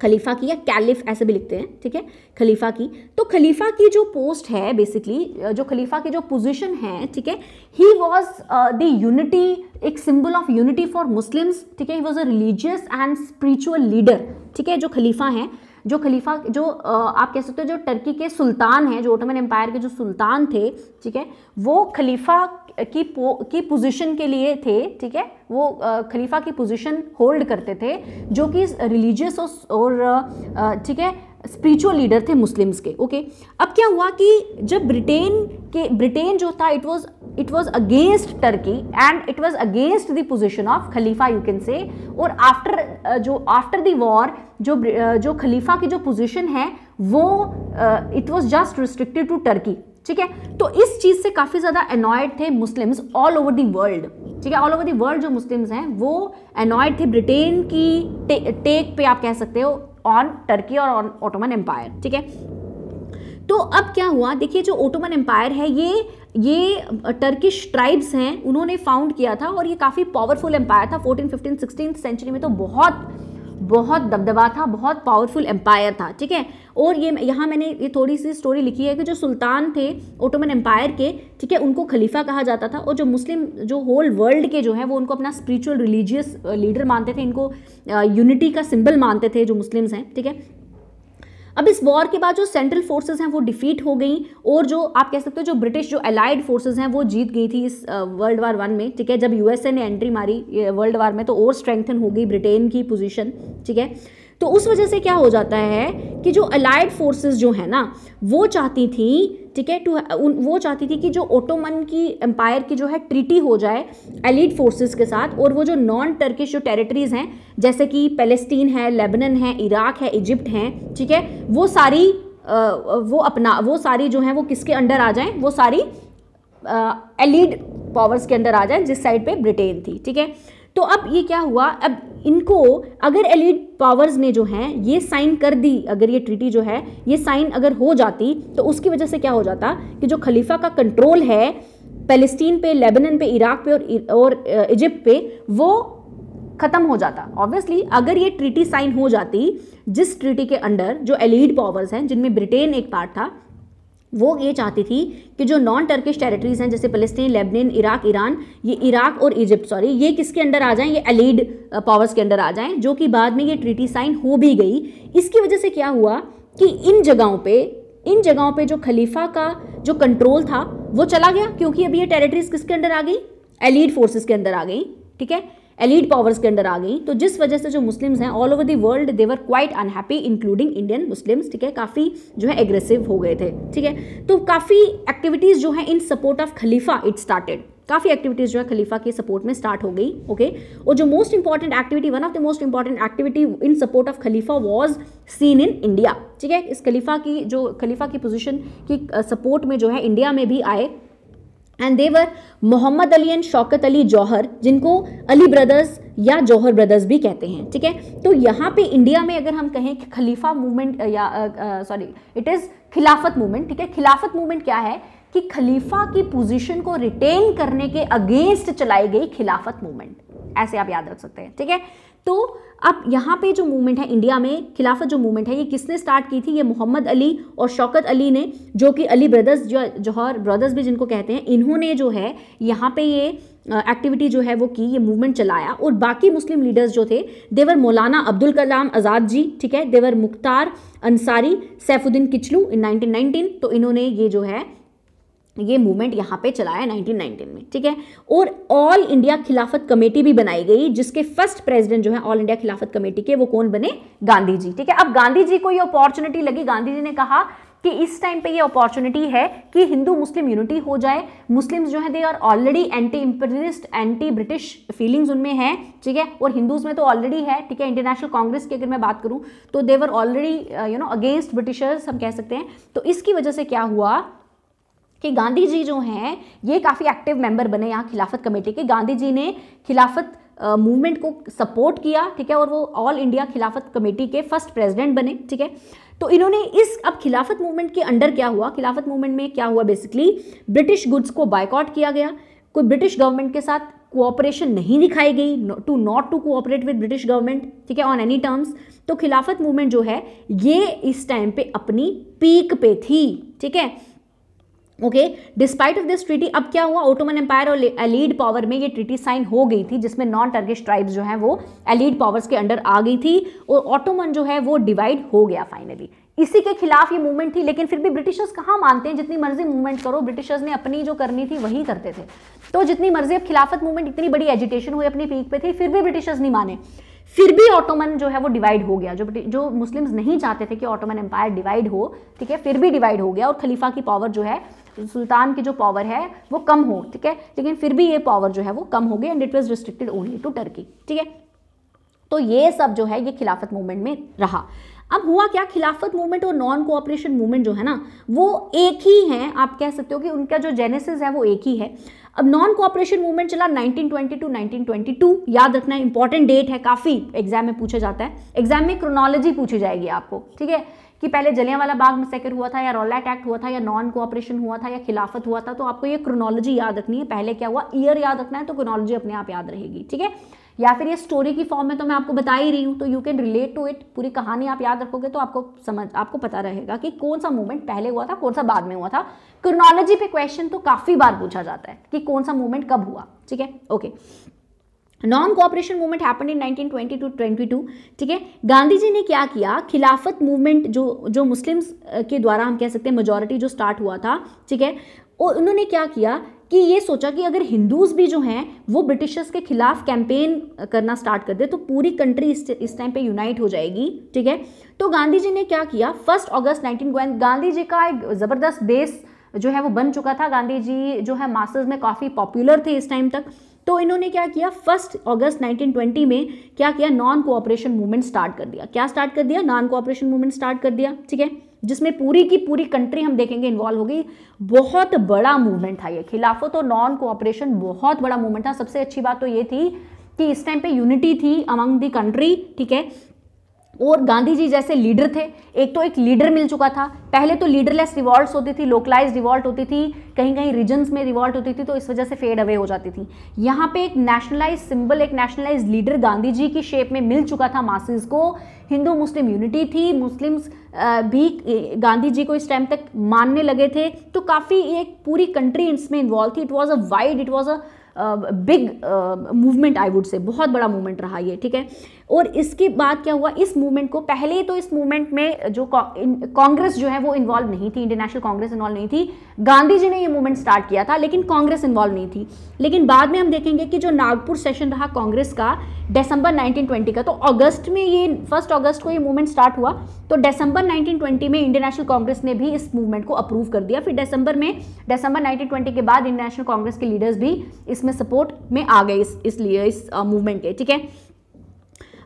खलीफा की या कैलिफ ऐसे भी लिखते हैं ठीक है खलीफा की तो खलीफा की जो पोस्ट है बेसिकली जो खलीफा की जो पोजीशन है ठीक है ही वॉज द यूनिटी एक symbol of unity for Muslims ठीक है he was a religious and spiritual leader ठीक है जो खलीफा हैं जो खलीफा जो आप कह सकते हो जो टर्की के सुल्तान हैं जो ओटमन एम्पायर के जो सुल्तान थे ठीक है वो खलीफा की पो, की पोजीशन के लिए थे ठीक है वो खलीफा की पोजीशन होल्ड करते थे जो कि रिलीजियस और ठीक है स्पिरिचुअल लीडर थे मुस्लिम्स के ओके okay? अब क्या हुआ कि जब ब्रिटेन के ब्रिटेन जो था it was it was against Turkey and it was against the position of Khalifa you can say और आफ्टर जो आफ्टर द वॉर जो जो खलीफा की जो पोजीशन है वो it was just restricted to Turkey ठीक है तो इस चीज़ से काफ़ी ज़्यादा अनॉयड थे Muslims all over the world ठीक है ऑल ओवर दी वर्ल्ड जो मुस्लिम्स हैं वो अनॉयड थे ब्रिटेन की टे, टेक पे आप कह सकते हो ऑन टर्की और ऑन ओटोमन एम्पायर ठीक है तो अब क्या हुआ देखिए जो ओटोमन एम्पायर है ये ये टर्किश ट्राइब्स हैं उन्होंने फाउंड किया था और ये काफ़ी पावरफुल एम्पायर था फोर्टीन फिफ्टीन सिक्सटीन सेंचुरी में तो बहुत बहुत दबदबा था बहुत पावरफुल एम्पायर था ठीक है और ये यहाँ मैंने ये थोड़ी सी स्टोरी लिखी है कि जो सुल्तान थे ओटोमन एम्पायर के ठीक है उनको खलीफा कहा जाता था और जो मुस्लिम जो होल वर्ल्ड के जो हैं वो उनको अपना स्पिरिचुअल रिलीजियस लीडर मानते थे इनको यूनिटी uh, का सिंबल मानते थे जो मुस्लिम्स हैं ठीक है अब इस वॉर के बाद जो सेंट्रल फोर्सेज हैं वो डिफीट हो गई और जो आप कह सकते हो जो ब्रिटिश जो अलाइड फोर्सेज हैं वो जीत गई थी इस वर्ल्ड वार वन में ठीक है जब यूएसए ने एंट्री मारी वर्ल्ड वार में तो और स्ट्रेंथन हो गई ब्रिटेन की पोजीशन ठीक है तो उस वजह से क्या हो जाता है कि जो अलाइड फोर्सेस जो है ना वो चाहती थी ठीक है टू वो चाहती थी कि जो ओटोमन की एम्पायर की जो है ट्रीटी हो जाए एलिड फोर्सेस के साथ और वो जो नॉन टर्किश जो टेरिटरीज़ हैं जैसे कि पेलेस्टीन है लेबनन है इराक है इजिप्ट हैं ठीक है वो सारी आ, वो अपना वो सारी जो है वो किसके अंडर आ जाए वो सारी एलिड पावर्स के अंदर आ जाए जिस साइड पर ब्रिटेन थी ठीक है तो अब ये क्या हुआ अब इनको अगर एलिड पावर्स ने जो हैं ये साइन कर दी अगर ये ट्रीटी जो है ये साइन अगर हो जाती तो उसकी वजह से क्या हो जाता कि जो खलीफा का कंट्रोल है पैलेस्टीन पे लेबनान पे इराक पे और और इजिप्ट पे वो ख़त्म हो जाता ऑब्वियसली अगर ये ट्रीटी साइन हो जाती जिस ट्रीटी के अंडर जो एलिड पावर्स हैं जिनमें ब्रिटेन एक पार्ट था वो ये चाहती थी कि जो नॉन टर्किश टेरिटरीज हैं जैसे फलस्तीन लेबनान इराक ईरान ये इराक और इजिप्ट सॉरी ये किसके अंडर आ जाएं ये अलीड पावर्स uh, के अंडर आ जाएं जो कि बाद में ये ट्रीटी साइन हो भी गई इसकी वजह से क्या हुआ कि इन जगहों पे इन जगहों पे जो खलीफा का जो कंट्रोल था वो चला गया क्योंकि अब ये टेरिटरीज किसके अंडर आ गई एलीड फोर्सेज के अंदर आ गई ठीक है एलिड पावर्स के अंडर आ गई तो जिस वजह से जो मुस्लिम्स हैं all over the world they were quite unhappy including Indian Muslims ठीक है काफ़ी जो है एग्रेसिव हो गए थे ठीक है तो काफ़ी एक्टिविटीज़ जो है in support of Khalifa it started काफ़ी एक्टिविटीज़ जो है खलीफा के सपोर्ट में स्टार्ट हो गई ओके okay? और जो most important activity one of the most important activity in support of Khalifa was seen in India ठीक है इस खलीफा की जो खलीफा की पोजिशन की सपोर्ट uh, में जो है इंडिया में भी आए and they were Mohammad Ali and Shaukat Ali Jauhar जिनको अली ब्रदर्स या जौहर ब्रदर्स भी कहते हैं ठीक है तो यहाँ पे इंडिया में अगर हम कहें कि खलीफा मूवमेंट या sorry it is Khilafat movement ठीक है खिलाफत मूवमेंट क्या है कि खलीफा की पोजीशन को रिटेन करने के अगेंस्ट चलाई गई खिलाफत मूवमेंट ऐसे आप याद रख सकते हैं ठीक है तो अब यहाँ पे जो मूवमेंट है इंडिया में खिलाफत जो मूवमेंट है ये किसने स्टार्ट की थी ये मोहम्मद अली और शौकत अली ने जो कि अली ब्रदर्स जो जौहर ब्रदर्स भी जिनको कहते हैं इन्होंने जो है यहाँ पे ये एक्टिविटी जो है वो की ये मूवमेंट चलाया और बाकी मुस्लिम लीडर्स जो थे देवर मौलाना अब्दुल कलाम आज़ाद जी ठीक है they were Mukhtar Ansari Saifuddin Kitchlew in nineteen तो इन्होंने ये जो है ये मूवमेंट यहाँ पे चलाया 1919 में ठीक है और ऑल इंडिया खिलाफत कमेटी भी बनाई गई जिसके फर्स्ट प्रेसिडेंट जो है ऑल इंडिया खिलाफत कमेटी के वो कौन बने गांधी जी ठीक है अब गांधी जी को ये अपॉर्चुनिटी लगी गांधी जी ने कहा कि इस टाइम पे ये अपॉर्चुनिटी है कि हिंदू मुस्लिम यूनिटी हो जाए मुस्लिम्स जो है they are already anti imperialist anti British feelings उनमें हैं ठीक है और हिंदूज में तो ऑलरेडी है ठीक है इंटरनेशनल कांग्रेस की अगर मैं बात करूँ तो they were already you know against Britishers हम कह सकते हैं तो इसकी वजह से क्या हुआ कि गांधी जी जो हैं ये काफ़ी एक्टिव मेंबर बने यहाँ खिलाफत कमेटी के गांधी जी ने खिलाफत मूवमेंट को सपोर्ट किया ठीक है और वो ऑल इंडिया खिलाफत कमेटी के फर्स्ट प्रेसिडेंट बने ठीक है तो इन्होंने इस अब खिलाफत मूवमेंट के अंडर क्या हुआ खिलाफत मूवमेंट में क्या हुआ बेसिकली ब्रिटिश गुड्स को बायकॉट किया गया कोई ब्रिटिश गवर्नमेंट के साथ कोऑपरेशन नहीं दिखाई गई to not to cooperate with British government ठीक है ऑन एनी टर्म्स तो खिलाफत मूवमेंट जो है ये इस टाइम पे अपनी पीक पे थी ठीक है okay despite of this treaty अब क्या हुआ ओटोमन एम्पायर और एलीड पावर में ये ट्रीटी साइन हो गई थी जिसमें नॉन टर्गिश ट्राइब्स जो हैं वो एलीड पावर्स के अंडर आ गई थी और ऑटोमन जो है वो डिवाइड हो गया फाइनली इसी के खिलाफ ये मूवमेंट थी लेकिन फिर भी ब्रिटिशर्स कहाँ मानते हैं जितनी मर्जी मूवमेंट करो ब्रिटिशर्स ने अपनी जो करनी थी वही करते थे तो जितनी मर्जी अब खिलाफत मूवमेंट इतनी बड़ी एजिटेशन हुई अपनी पीक पर थी फिर भी ब्रिटिशर्स नहीं माने फिर भी ऑटोमन जो है वो डिवाइड हो गया जो जो मुस्लिम्स नहीं चाहते थे कि ऑटोमन एम्पायर डिवाइड हो ठीक है फिर भी डिवाइड हो गया और खलीफा की पावर जो है सुल्तान की जो पावर है वो कम हो ठीक है लेकिन फिर भी ये पावर जो है वो कम हो गई and it was restricted only to Turkey ठीक है तो ये सब जो है ये खिलाफत मूवमेंट में रहा अब हुआ क्या खिलाफत मूवमेंट और नॉन कोऑपरेशन मूवमेंट जो है ना वो एक ही है आप कह सकते हो कि उनका जो जेनेसिस है वो एक ही है अब नॉन कोऑपरेशन मूवमेंट चला 1922 टू 1922 याद रखना इंपॉर्टेंट डेट है काफ़ी एग्जाम में पूछा जाता है एग्जाम में क्रोनोलॉजी पूछी जाएगी आपको ठीक है कि पहले जलियांवाला बाग मसैकर हुआ था या रॉलैट एक्ट हुआ था या नॉन कोऑपरेशन हुआ था या खिलाफत हुआ था तो आपको ये क्रोनोलॉजी याद रखनी है पहले क्या हुआ ईयर याद रखना है तो क्रोनोलॉजी अपने आप याद रहेगी ठीक है या फिर ये स्टोरी की फॉर्म में तो मैं आपको बता ही रही हूँ तो you can relate to it पूरी कहानी आप याद रखोगे तो आपको समझ आपको पता रहेगा कि कौन सा मूवमेंट पहले हुआ था कौन सा बाद में हुआ था क्रोनोलॉजी पे क्वेश्चन तो काफ़ी बार पूछा जाता है कि कौन सा मूवमेंट कब हुआ ठीक है okay non cooperation movement happen in nineteen twenty two twenty two ठीक है गांधी जी ने क्या किया खिलाफत मूवमेंट जो जो मुस्लिम्स के द्वारा हम कह सकते हैं मेजोरिटी जो स्टार्ट हुआ था ठीक है और उन्होंने क्या किया कि ये सोचा कि अगर हिंदूज भी जो हैं वो ब्रिटिशर्स के खिलाफ कैंपेन करना स्टार्ट कर दे तो पूरी कंट्री इस टाइम पे यूनाइट हो जाएगी ठीक है तो गांधी जी ने क्या किया first August nineteen Gandhi ji का एक ज़बरदस्त बेस जो है वो बन चुका था गांधी जी जो है मास्टर्स में काफ़ी पॉपुलर थे इस टाइम तक तो इन्होंने क्या किया फर्स्ट अगस्त 1920 में क्या किया नॉन कोऑपरेशन मूवमेंट स्टार्ट कर दिया क्या स्टार्ट कर दिया नॉन कोऑपरेशन मूवमेंट स्टार्ट कर दिया ठीक है जिसमें पूरी की पूरी कंट्री हम देखेंगे इन्वॉल्व हो गई बहुत बड़ा मूवमेंट था ये खिलाफों और नॉन कोऑपरेशन बहुत बड़ा मूवमेंट था सबसे अच्छी बात तो ये थी कि इस टाइम पे यूनिटी थी अमंग दी कंट्री ठीक है और गांधी जी जैसे लीडर थे एक तो एक लीडर मिल चुका था पहले तो लीडरलेस रिवॉल्ट होती थी लोकलाइज रिवॉल्ट होती थी कहीं कहीं रीजन्स में रिवॉल्ट होती थी तो इस वजह से फेड अवे हो जाती थी यहाँ पे एक नेशनलाइज सिंबल एक नेशनलाइज लीडर गांधी जी की शेप में मिल चुका था मासिस को हिंदू मुस्लिम यूनिटी थी मुस्लिम्स भी गांधी जी को इस टाइम तक मानने लगे थे तो काफ़ी एक पूरी कंट्री इसमें इन्वॉल्व थी it was a wide it was a big movement I would say बहुत बड़ा मूवमेंट रहा ये ठीक है और इसके बाद क्या हुआ इस मूवमेंट को पहले तो इस मूवमेंट में जो कांग्रेस जो है वो इन्वॉल्व नहीं थी इंटरनेशनल नेशनल कांग्रेस इन्वॉल्व नहीं थी गांधी जी ने ये मूवमेंट स्टार्ट किया था लेकिन कांग्रेस इन्वॉल्व नहीं थी लेकिन बाद में हम देखेंगे कि जो नागपुर सेशन रहा कांग्रेस का दिसंबर 1920 का तो अगस्त में ये फर्स्ट अगस्त को ये मूवमेंट स्टार्ट हुआ तो दिसंबर 1920 में इंडियन नेशनल कांग्रेस ने भी इस मूवमेंट को अप्रूव कर दिया फिर दिसंबर में दिसंबर 1920 के बाद इंटरनेशनल नेशनल कांग्रेस के लीडर्स भी इसमें सपोर्ट में आ गए इस इसलिए इस मूवमेंट के ठीक है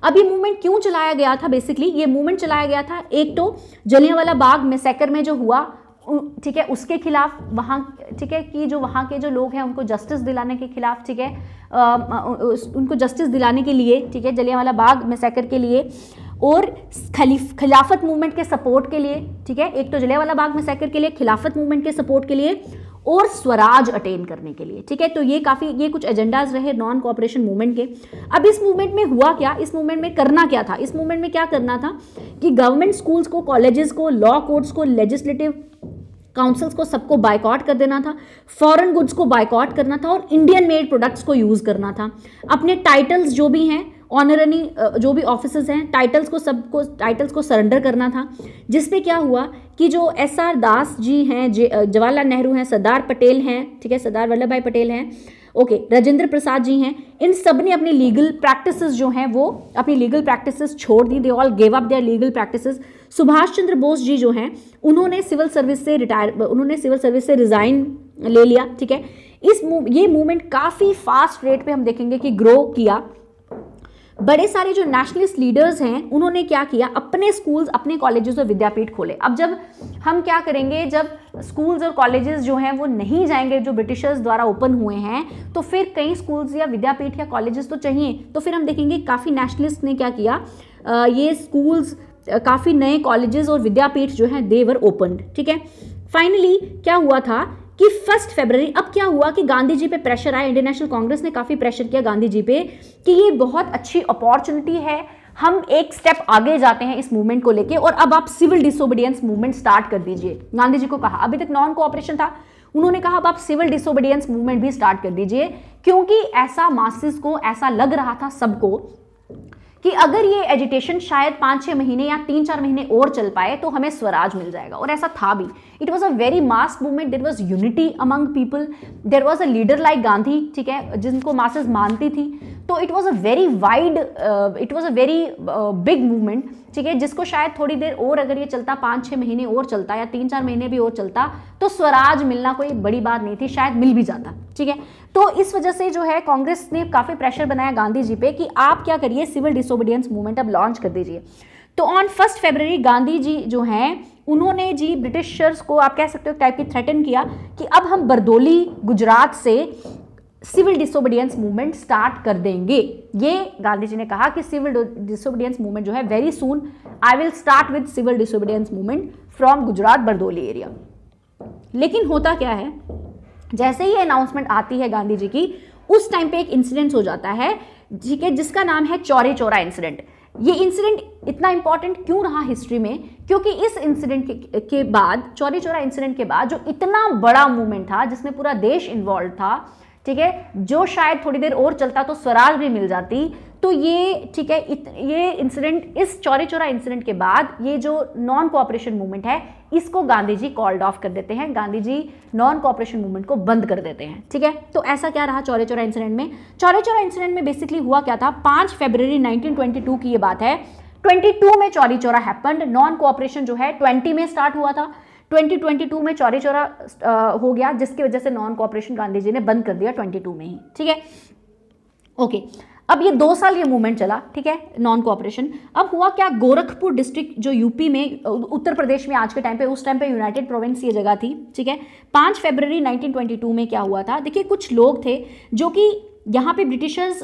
अब ये मूवमेंट क्यों चलाया गया था बेसिकली ये मूवमेंट चलाया गया था एक तो वाला बाग मैसेकर में जो हुआ ठीक है उसके खिलाफ वहाँ ठीक है कि जो वहाँ के जो लोग हैं उनको जस्टिस दिलाने के खिलाफ ठीक है उनको जस्टिस दिलाने के लिए ठीक है वाला बाग मैसेकर के लिए और खलीफ खिलाफत मूवमेंट के सपोर्ट के लिए ठीक है एक तो वाला बाग मैसेकर के लिए खिलाफत मूवमेंट के सपोर्ट के लिए और स्वराज अटेन करने के लिए ठीक है तो ये काफ़ी ये कुछ एजेंडाज रहे नॉन कॉपरेशन मूवमेंट के अब इस मूवमेंट में हुआ क्या इस मूवमेंट में करना क्या था इस मूवमेंट में क्या करना था कि गवर्नमेंट स्कूल्स को कॉलेजेस को लॉ कोर्ट्स को लेजिस्लेटिव काउंसिल्स को सबको बाइकआउट कर देना था फॉरन गुड्स को बाइकआउट करना था और इंडियन मेड प्रोडक्ट्स को यूज़ करना था अपने टाइटल्स जो भी हैं ऑनरनी जो भी ऑफिसर्स हैं टाइटल्स को सबको टाइटल्स को सरेंडर करना था जिसमें क्या हुआ कि जो एस आर दास जी हैं जवाहरलाल नेहरू हैं सरदार पटेल हैं ठीक है सरदार वल्लभ भाई पटेल हैं ओके राजेंद्र प्रसाद जी हैं इन सब ने अपनी लीगल प्रैक्टिस जो हैं वो अपनी लीगल प्रैक्टिस छोड़ दी they all gave up their legal practice Subhash Chandra Bose ji जो हैं उन्होंने सिविल सर्विस से रिटायर उन्होंने सिविल सर्विस से रिजाइन ले लिया ठीक है इस ये मूवमेंट काफ़ी फास्ट रेट पे हम देखेंगे कि ग्रो किया बड़े सारे जो नेशनलिस्ट लीडर्स हैं उन्होंने क्या किया अपने स्कूल्स अपने कॉलेजेस और विद्यापीठ खोले अब जब हम क्या करेंगे जब स्कूल्स और कॉलेजेस जो हैं वो नहीं जाएंगे जो ब्रिटिशर्स द्वारा ओपन हुए हैं तो फिर कई स्कूल्स या विद्यापीठ या कॉलेजेस तो चाहिए तो फिर हम देखेंगे काफ़ी नेशनलिस्ट ने क्या किया आ, ये स्कूल्स काफ़ी नए कॉलेजेस और विद्यापीठ जो हैं देवर ओपन ठीक है फाइनली क्या हुआ था कि फर्स्ट फरवरी अब क्या हुआ कि गांधी जी पे प्रेशर आया इंडियन नेशनल कांग्रेस ने काफ़ी प्रेशर किया गांधी जी पे कि ये बहुत अच्छी अपॉर्चुनिटी है हम एक स्टेप आगे जाते हैं इस मूवमेंट को लेके और अब आप सिविल डिसोबीडियंस मूवमेंट स्टार्ट कर दीजिए गांधी जी को कहा अभी तक नॉन कोऑपरेशन था उन्होंने कहा अब आप सिविल डिसोबीडियंस मूवमेंट भी स्टार्ट कर दीजिए क्योंकि ऐसा मासिस को ऐसा लग रहा था सबको कि अगर ये एजिटेशन शायद पाँच छः महीने या तीन चार महीने और चल पाए तो हमें स्वराज मिल जाएगा और ऐसा था भी it was a very mass movement there was unity among people there was a leader like Gandhi ठीक है जिनको मासेज मानती थी तो it was a very wide it was a very big movement ठीक है जिसको शायद थोड़ी देर और अगर ये चलता पाँच छः महीने और चलता या तीन चार महीने भी और चलता तो स्वराज मिलना कोई बड़ी बात नहीं थी शायद मिल भी जाता ठीक है तो इस वजह से जो है कांग्रेस ने काफ़ी प्रेशर बनाया गांधी जी पे कि आप क्या करिए सिविल डिसोबिडियंस मूवमेंट अब लॉन्च कर दीजिए तो on first February Gandhi ji जो हैं उन्होंने जी ब्रिटिशर्स को आप कह सकते हो टाइप की थ्रेटन किया कि अब हम बरदोली गुजरात से सिविल डिसोबिडियंस मूवमेंट स्टार्ट कर देंगे ये गांधी जी ने कहा कि सिविल डिसोबिडियंस मूवमेंट जो है very soon I will start with civil disobedience movement from Gujarat Bardoli area लेकिन होता क्या है जैसे ही अनाउंसमेंट आती है गांधी जी की उस टाइम पे एक इंसिडेंट हो जाता है ठीक है जिसका नाम है चौरे चौरा इंसिडेंट ये इंसिडेंट इतना इंपॉर्टेंट क्यों रहा हिस्ट्री में क्योंकि इस इंसिडेंट के, के बाद चौरी चौरा इंसिडेंट के बाद जो इतना बड़ा मूवमेंट था जिसमें पूरा देश इन्वॉल्व था ठीक है जो शायद थोड़ी देर और चलता तो स्वराज भी मिल जाती तो ये ठीक है इत, ये इंसिडेंट इस चौरे चौरा इंसिडेंट के बाद ये जो नॉन कोऑपरेशन मूवमेंट है इसको गांधी जी कॉल्ड ऑफ कर देते हैं Gandhi ji non cooperation movement को बंद कर देते हैं ठीक है तो ऐसा क्या रहा चौरे चौरा इंसिडेंट में चौरे चौरा इंसिडेंट में बेसिकली हुआ क्या था पांच फेब्रवरी नाइनटीन की ये बात है ट्वेंटी में Chauri Chaura happen non cooperation जो है ट्वेंटी में स्टार्ट हुआ था 2022 में चौरी चौरा हो गया जिसकी वजह से नॉन कोऑपरेशन गांधी जी ने बंद कर दिया 22 में ही ठीक है ओके okay. अब ये दो साल ये मूवमेंट चला ठीक है नॉन कोऑपरेशन अब हुआ क्या गोरखपुर डिस्ट्रिक्ट जो यूपी में उत्तर प्रदेश में आज के टाइम पे उस टाइम पे यूनाइटेड प्रोविंस ये जगह थी ठीक है पाँच फरवरी 1922 में क्या हुआ था देखिए कुछ लोग थे जो कि यहाँ पे ब्रिटिशर्स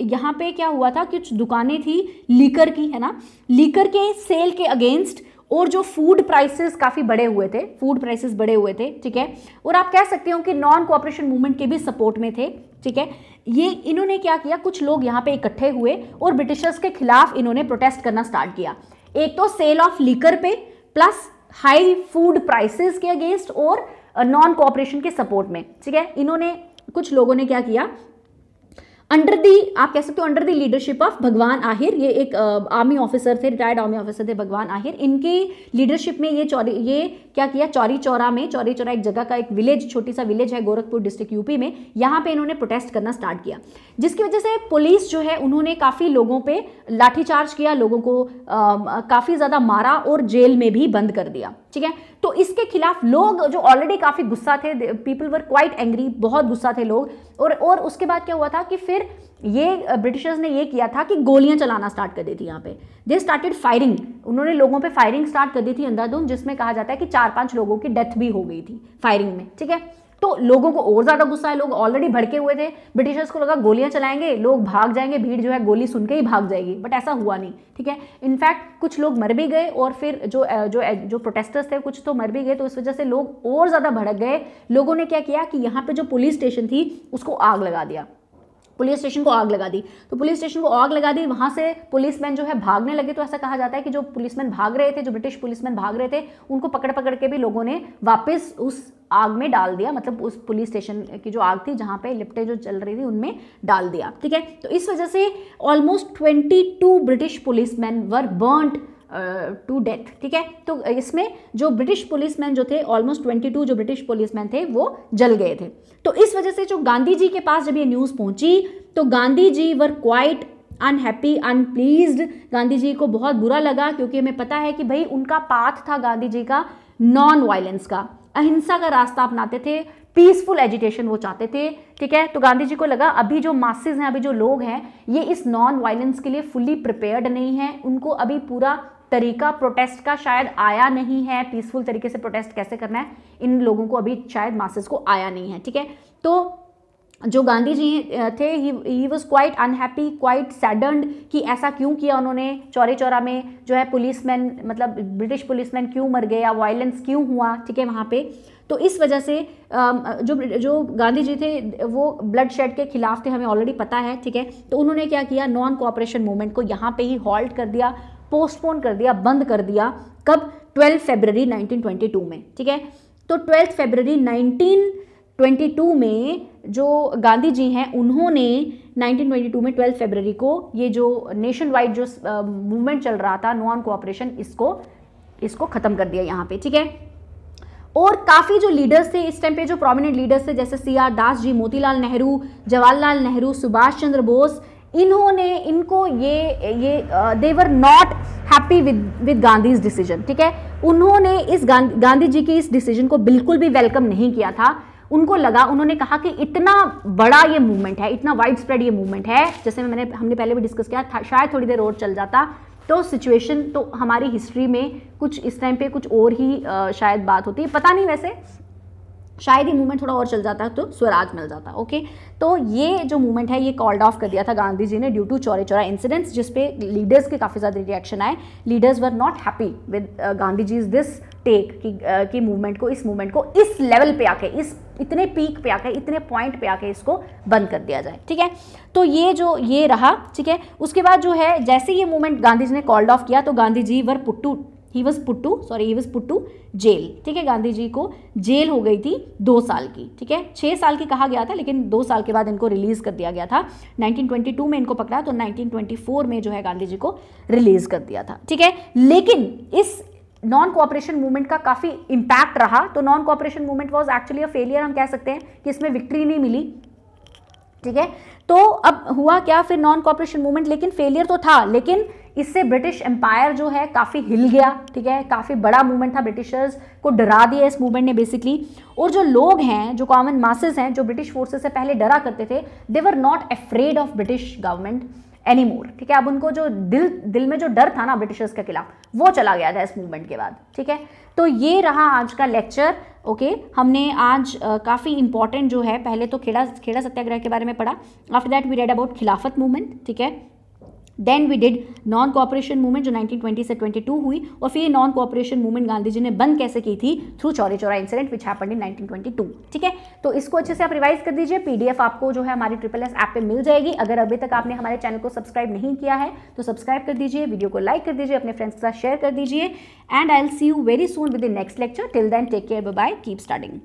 यहाँ पे क्या हुआ था कुछ दुकानें थी लीकर की है ना लीकर के सेल के अगेंस्ट और जो फूड प्राइसेस काफ़ी बड़े हुए थे फूड प्राइसेस बड़े हुए थे ठीक है और आप कह सकते हो कि नॉन कोऑपरेशन मूवमेंट के भी सपोर्ट में थे ठीक है ये इन्होंने क्या किया कुछ लोग यहाँ पे इकट्ठे हुए और ब्रिटिशर्स के खिलाफ इन्होंने प्रोटेस्ट करना स्टार्ट किया एक तो सेल ऑफ लीकर पे प्लस हाई फूड प्राइसेस के अगेंस्ट और नॉन uh, कोऑपरेशन के सपोर्ट में ठीक है इन्होंने कुछ लोगों ने क्या किया अंडर दी आप कह सकते हो अंडर दी लीडरशिप ऑफ भगवान आहिर ये एक आर्मी ऑफिसर थे रिटायर्ड आर्मी ऑफिसर थे भगवान आहिर इनके लीडरशिप में ये चौरी ये क्या किया चौरी चौरा में चौरी चौरा एक जगह का एक विलेज छोटी सा विलेज है गोरखपुर डिस्ट्रिक्ट यूपी में यहाँ पे इन्होंने प्रोटेस्ट करना स्टार्ट किया जिसकी वजह से पुलिस जो है उन्होंने काफ़ी लोगों पर लाठीचार्ज किया लोगों को काफ़ी ज़्यादा मारा और जेल में भी बंद कर दिया ठीक है तो इसके खिलाफ लोग जो ऑलरेडी काफ़ी गुस्सा थे पीपल वर क्वाइट एंग्री बहुत गुस्सा थे लोग और और उसके बाद क्या हुआ था कि फिर ये ब्रिटिशर्स ने ये किया था कि गोलियां चलाना स्टार्ट कर दी थी यहाँ पे दे स्टार्टेड फायरिंग उन्होंने लोगों पे फायरिंग स्टार्ट कर दी थी अंधाधुंध जिसमें कहा जाता है कि चार पांच लोगों की डेथ भी हो गई थी फायरिंग में ठीक है तो लोगों को और ज़्यादा गुस्सा है लोग ऑलरेडी भड़के हुए थे ब्रिटिशर्स को लगा गोलियां चलाएंगे लोग भाग जाएंगे भीड़ जो है गोली सुन के ही भाग जाएगी बट ऐसा हुआ नहीं ठीक है इनफैक्ट कुछ लोग मर भी गए और फिर जो जो जो प्रोटेस्टर्स थे कुछ तो मर भी गए तो इस वजह से लोग और ज़्यादा भड़क गए लोगों ने क्या किया कि यहाँ पर जो पुलिस स्टेशन थी उसको आग लगा दिया पुलिस स्टेशन को आग लगा दी तो पुलिस स्टेशन को आग लगा दी वहां से पुलिसमैन जो है भागने लगे तो ऐसा कहा जाता है कि जो पुलिसमैन भाग रहे थे जो ब्रिटिश पुलिसमैन भाग रहे थे उनको पकड़ पकड़ के भी लोगों ने वापस उस आग में डाल दिया मतलब उस पुलिस स्टेशन की जो आग थी जहाँ पे लिपटे जो चल रही थी उनमें डाल दिया ठीक है तो इस वजह से almost twenty two British police were burned to death ठीक है तो इसमें जो ब्रिटिश पुलिसमैन जो थे ऑलमोस्ट ट्वेंटी टू जो ब्रिटिश पुलिसमैन थे वो जल गए थे तो इस वजह से जो गांधी जी के पास जब ये न्यूज़ पहुंची तो Gandhi ji were quite unhappy unpleased Gandhi ji को बहुत बुरा लगा क्योंकि हमें पता है कि भाई उनका पाथ था गांधी जी का नॉन वायलेंस का अहिंसा का रास्ता अपनाते थे पीसफुल एजुटेशन वो चाहते थे ठीक है तो गांधी जी को लगा अभी जो मासेज हैं अभी जो लोग हैं ये इस नॉन वायलेंस के लिए फुल्ली प्रिपेयर्ड नहीं है उनको अभी पूरा तरीका प्रोटेस्ट का शायद आया नहीं है पीसफुल तरीके से प्रोटेस्ट कैसे करना है इन लोगों को अभी शायद मासेस को आया नहीं है ठीक है तो जो गांधी जी थे he was quite unhappy quite saddened कि ऐसा क्यों किया उन्होंने चौरे चौरा में जो है पुलिसमैन मतलब ब्रिटिश पुलिसमैन क्यों मर गया वायलेंस क्यों हुआ ठीक है वहाँ पे तो इस वजह से जो जो गांधी जी थे वो ब्लड शेड के खिलाफ थे हमें ऑलरेडी पता है ठीक है तो उन्होंने क्या किया नॉन कॉपरेशन मूवमेंट को यहाँ पे ही हॉल्ट कर दिया पोस्टपोन कर दिया बंद कर दिया कब 12 फरवरी 1922 में ठीक है तो 12 फरवरी 1922 में जो गांधी जी हैं उन्होंने 1922 में 12 फरवरी को ये जो नेशन वाइड जो मूवमेंट चल रहा था नॉन कोऑपरेशन इसको इसको ख़त्म कर दिया यहाँ पे ठीक है और काफ़ी जो लीडर्स थे इस टाइम पे जो प्रोमिनेंट लीडर्स थे जैसे सी आर दास जी मोतीलाल नेहरू जवाहरलाल नेहरू सुभाष चंद्र बोस इन्होंने इनको ये ये they were not happy with with Gandhi's decision ठीक है उन्होंने इस गां, गांधी जी की इस डिसीजन को बिल्कुल भी वेलकम नहीं किया था उनको लगा उन्होंने कहा कि इतना बड़ा ये मूवमेंट है इतना वाइड स्प्रेड ये मूवमेंट है जैसे मैंने हमने पहले भी डिस्कस किया था शायद थोड़ी देर और चल जाता तो सिचुएशन तो हमारी हिस्ट्री में कुछ इस टाइम पे कुछ और ही आ, शायद बात होती है पता नहीं वैसे शायद ये मूवमेंट थोड़ा और चल जाता तो स्वराज मिल जाता ओके तो ये जो मूवमेंट है ये कॉल्ड ऑफ कर दिया था गांधी जी ने due to Chauri Chaura incidents जिसपे लीडर्स के काफ़ी ज़्यादा रिएक्शन आए leaders were not happy with Gandhi ji is this take कि, मूवमेंट uh, को इस मूवमेंट को इस लेवल पे आके इस इतने पीक पे आके इतने पॉइंट पे आके इसको बंद कर दिया जाए ठीक है तो ये जो ये रहा ठीक है उसके बाद जो है जैसे ये मूवमेंट गांधी जी ने कॉल्ड ऑफ किया तो Gandhi ji were put to he was put to sorry he was put to jail ठीक है गांधी जी को जेल हो गई थी दो साल की ठीक है छः साल की कहा गया था लेकिन दो साल के बाद इनको रिलीज़ कर दिया गया था 1922 में इनको पकड़ा तो 1924 में जो है गांधी जी को रिलीज़ कर दिया था ठीक है लेकिन इस नॉन कोऑपरेशन मूवमेंट का काफ़ी इंपैक्ट रहा तो non cooperation movement was actually a failure हम कह सकते हैं कि इसमें विक्ट्री नहीं मिली ठीक है तो अब हुआ क्या फिर नॉन कॉपरेशन मूवमेंट लेकिन फेलियर तो था लेकिन इससे ब्रिटिश एम्पायर जो है काफ़ी हिल गया ठीक है काफ़ी बड़ा मूवमेंट था ब्रिटिशर्स को डरा दिया इस मूवमेंट ने बेसिकली और जो लोग हैं जो कॉमन मासेस हैं जो ब्रिटिश फोर्सेस से पहले डरा करते थे they were not afraid of British government any more ठीक है अब उनको जो दिल दिल में जो डर था ना ब्रिटिशर्स के खिलाफ वो चला गया था इस मूवमेंट के बाद ठीक है तो ये रहा आज का लेक्चर ओके okay? हमने आज काफ़ी इंपॉर्टेंट जो है पहले तो खेड़ा खेड़ा सत्याग्रह के बारे में पढ़ा after that we read about Khilafat movement ठीक है then we did non cooperation movement जो 1920 से 22 हुई और फिर non cooperation movement Gandhi ji ने बंद कैसे की थी through Chauri Chaura incident which happen in 1922 ठीक है तो इसको अच्छे से आप रिवाइज कर दीजिए पीडीएफ आपको जो है हमारी ट्रिपल एस ऐप पे मिल जाएगी अगर अभी तक आपने हमारे चैनल को सब्सक्राइब नहीं किया है तो सब्सक्राइब कर दीजिए वीडियो को लाइक कर दीजिए अपने फ्रेंड्स के साथ शेयर कर दीजिए and I'll see you very soon with the next lecture till then take care bye keep starting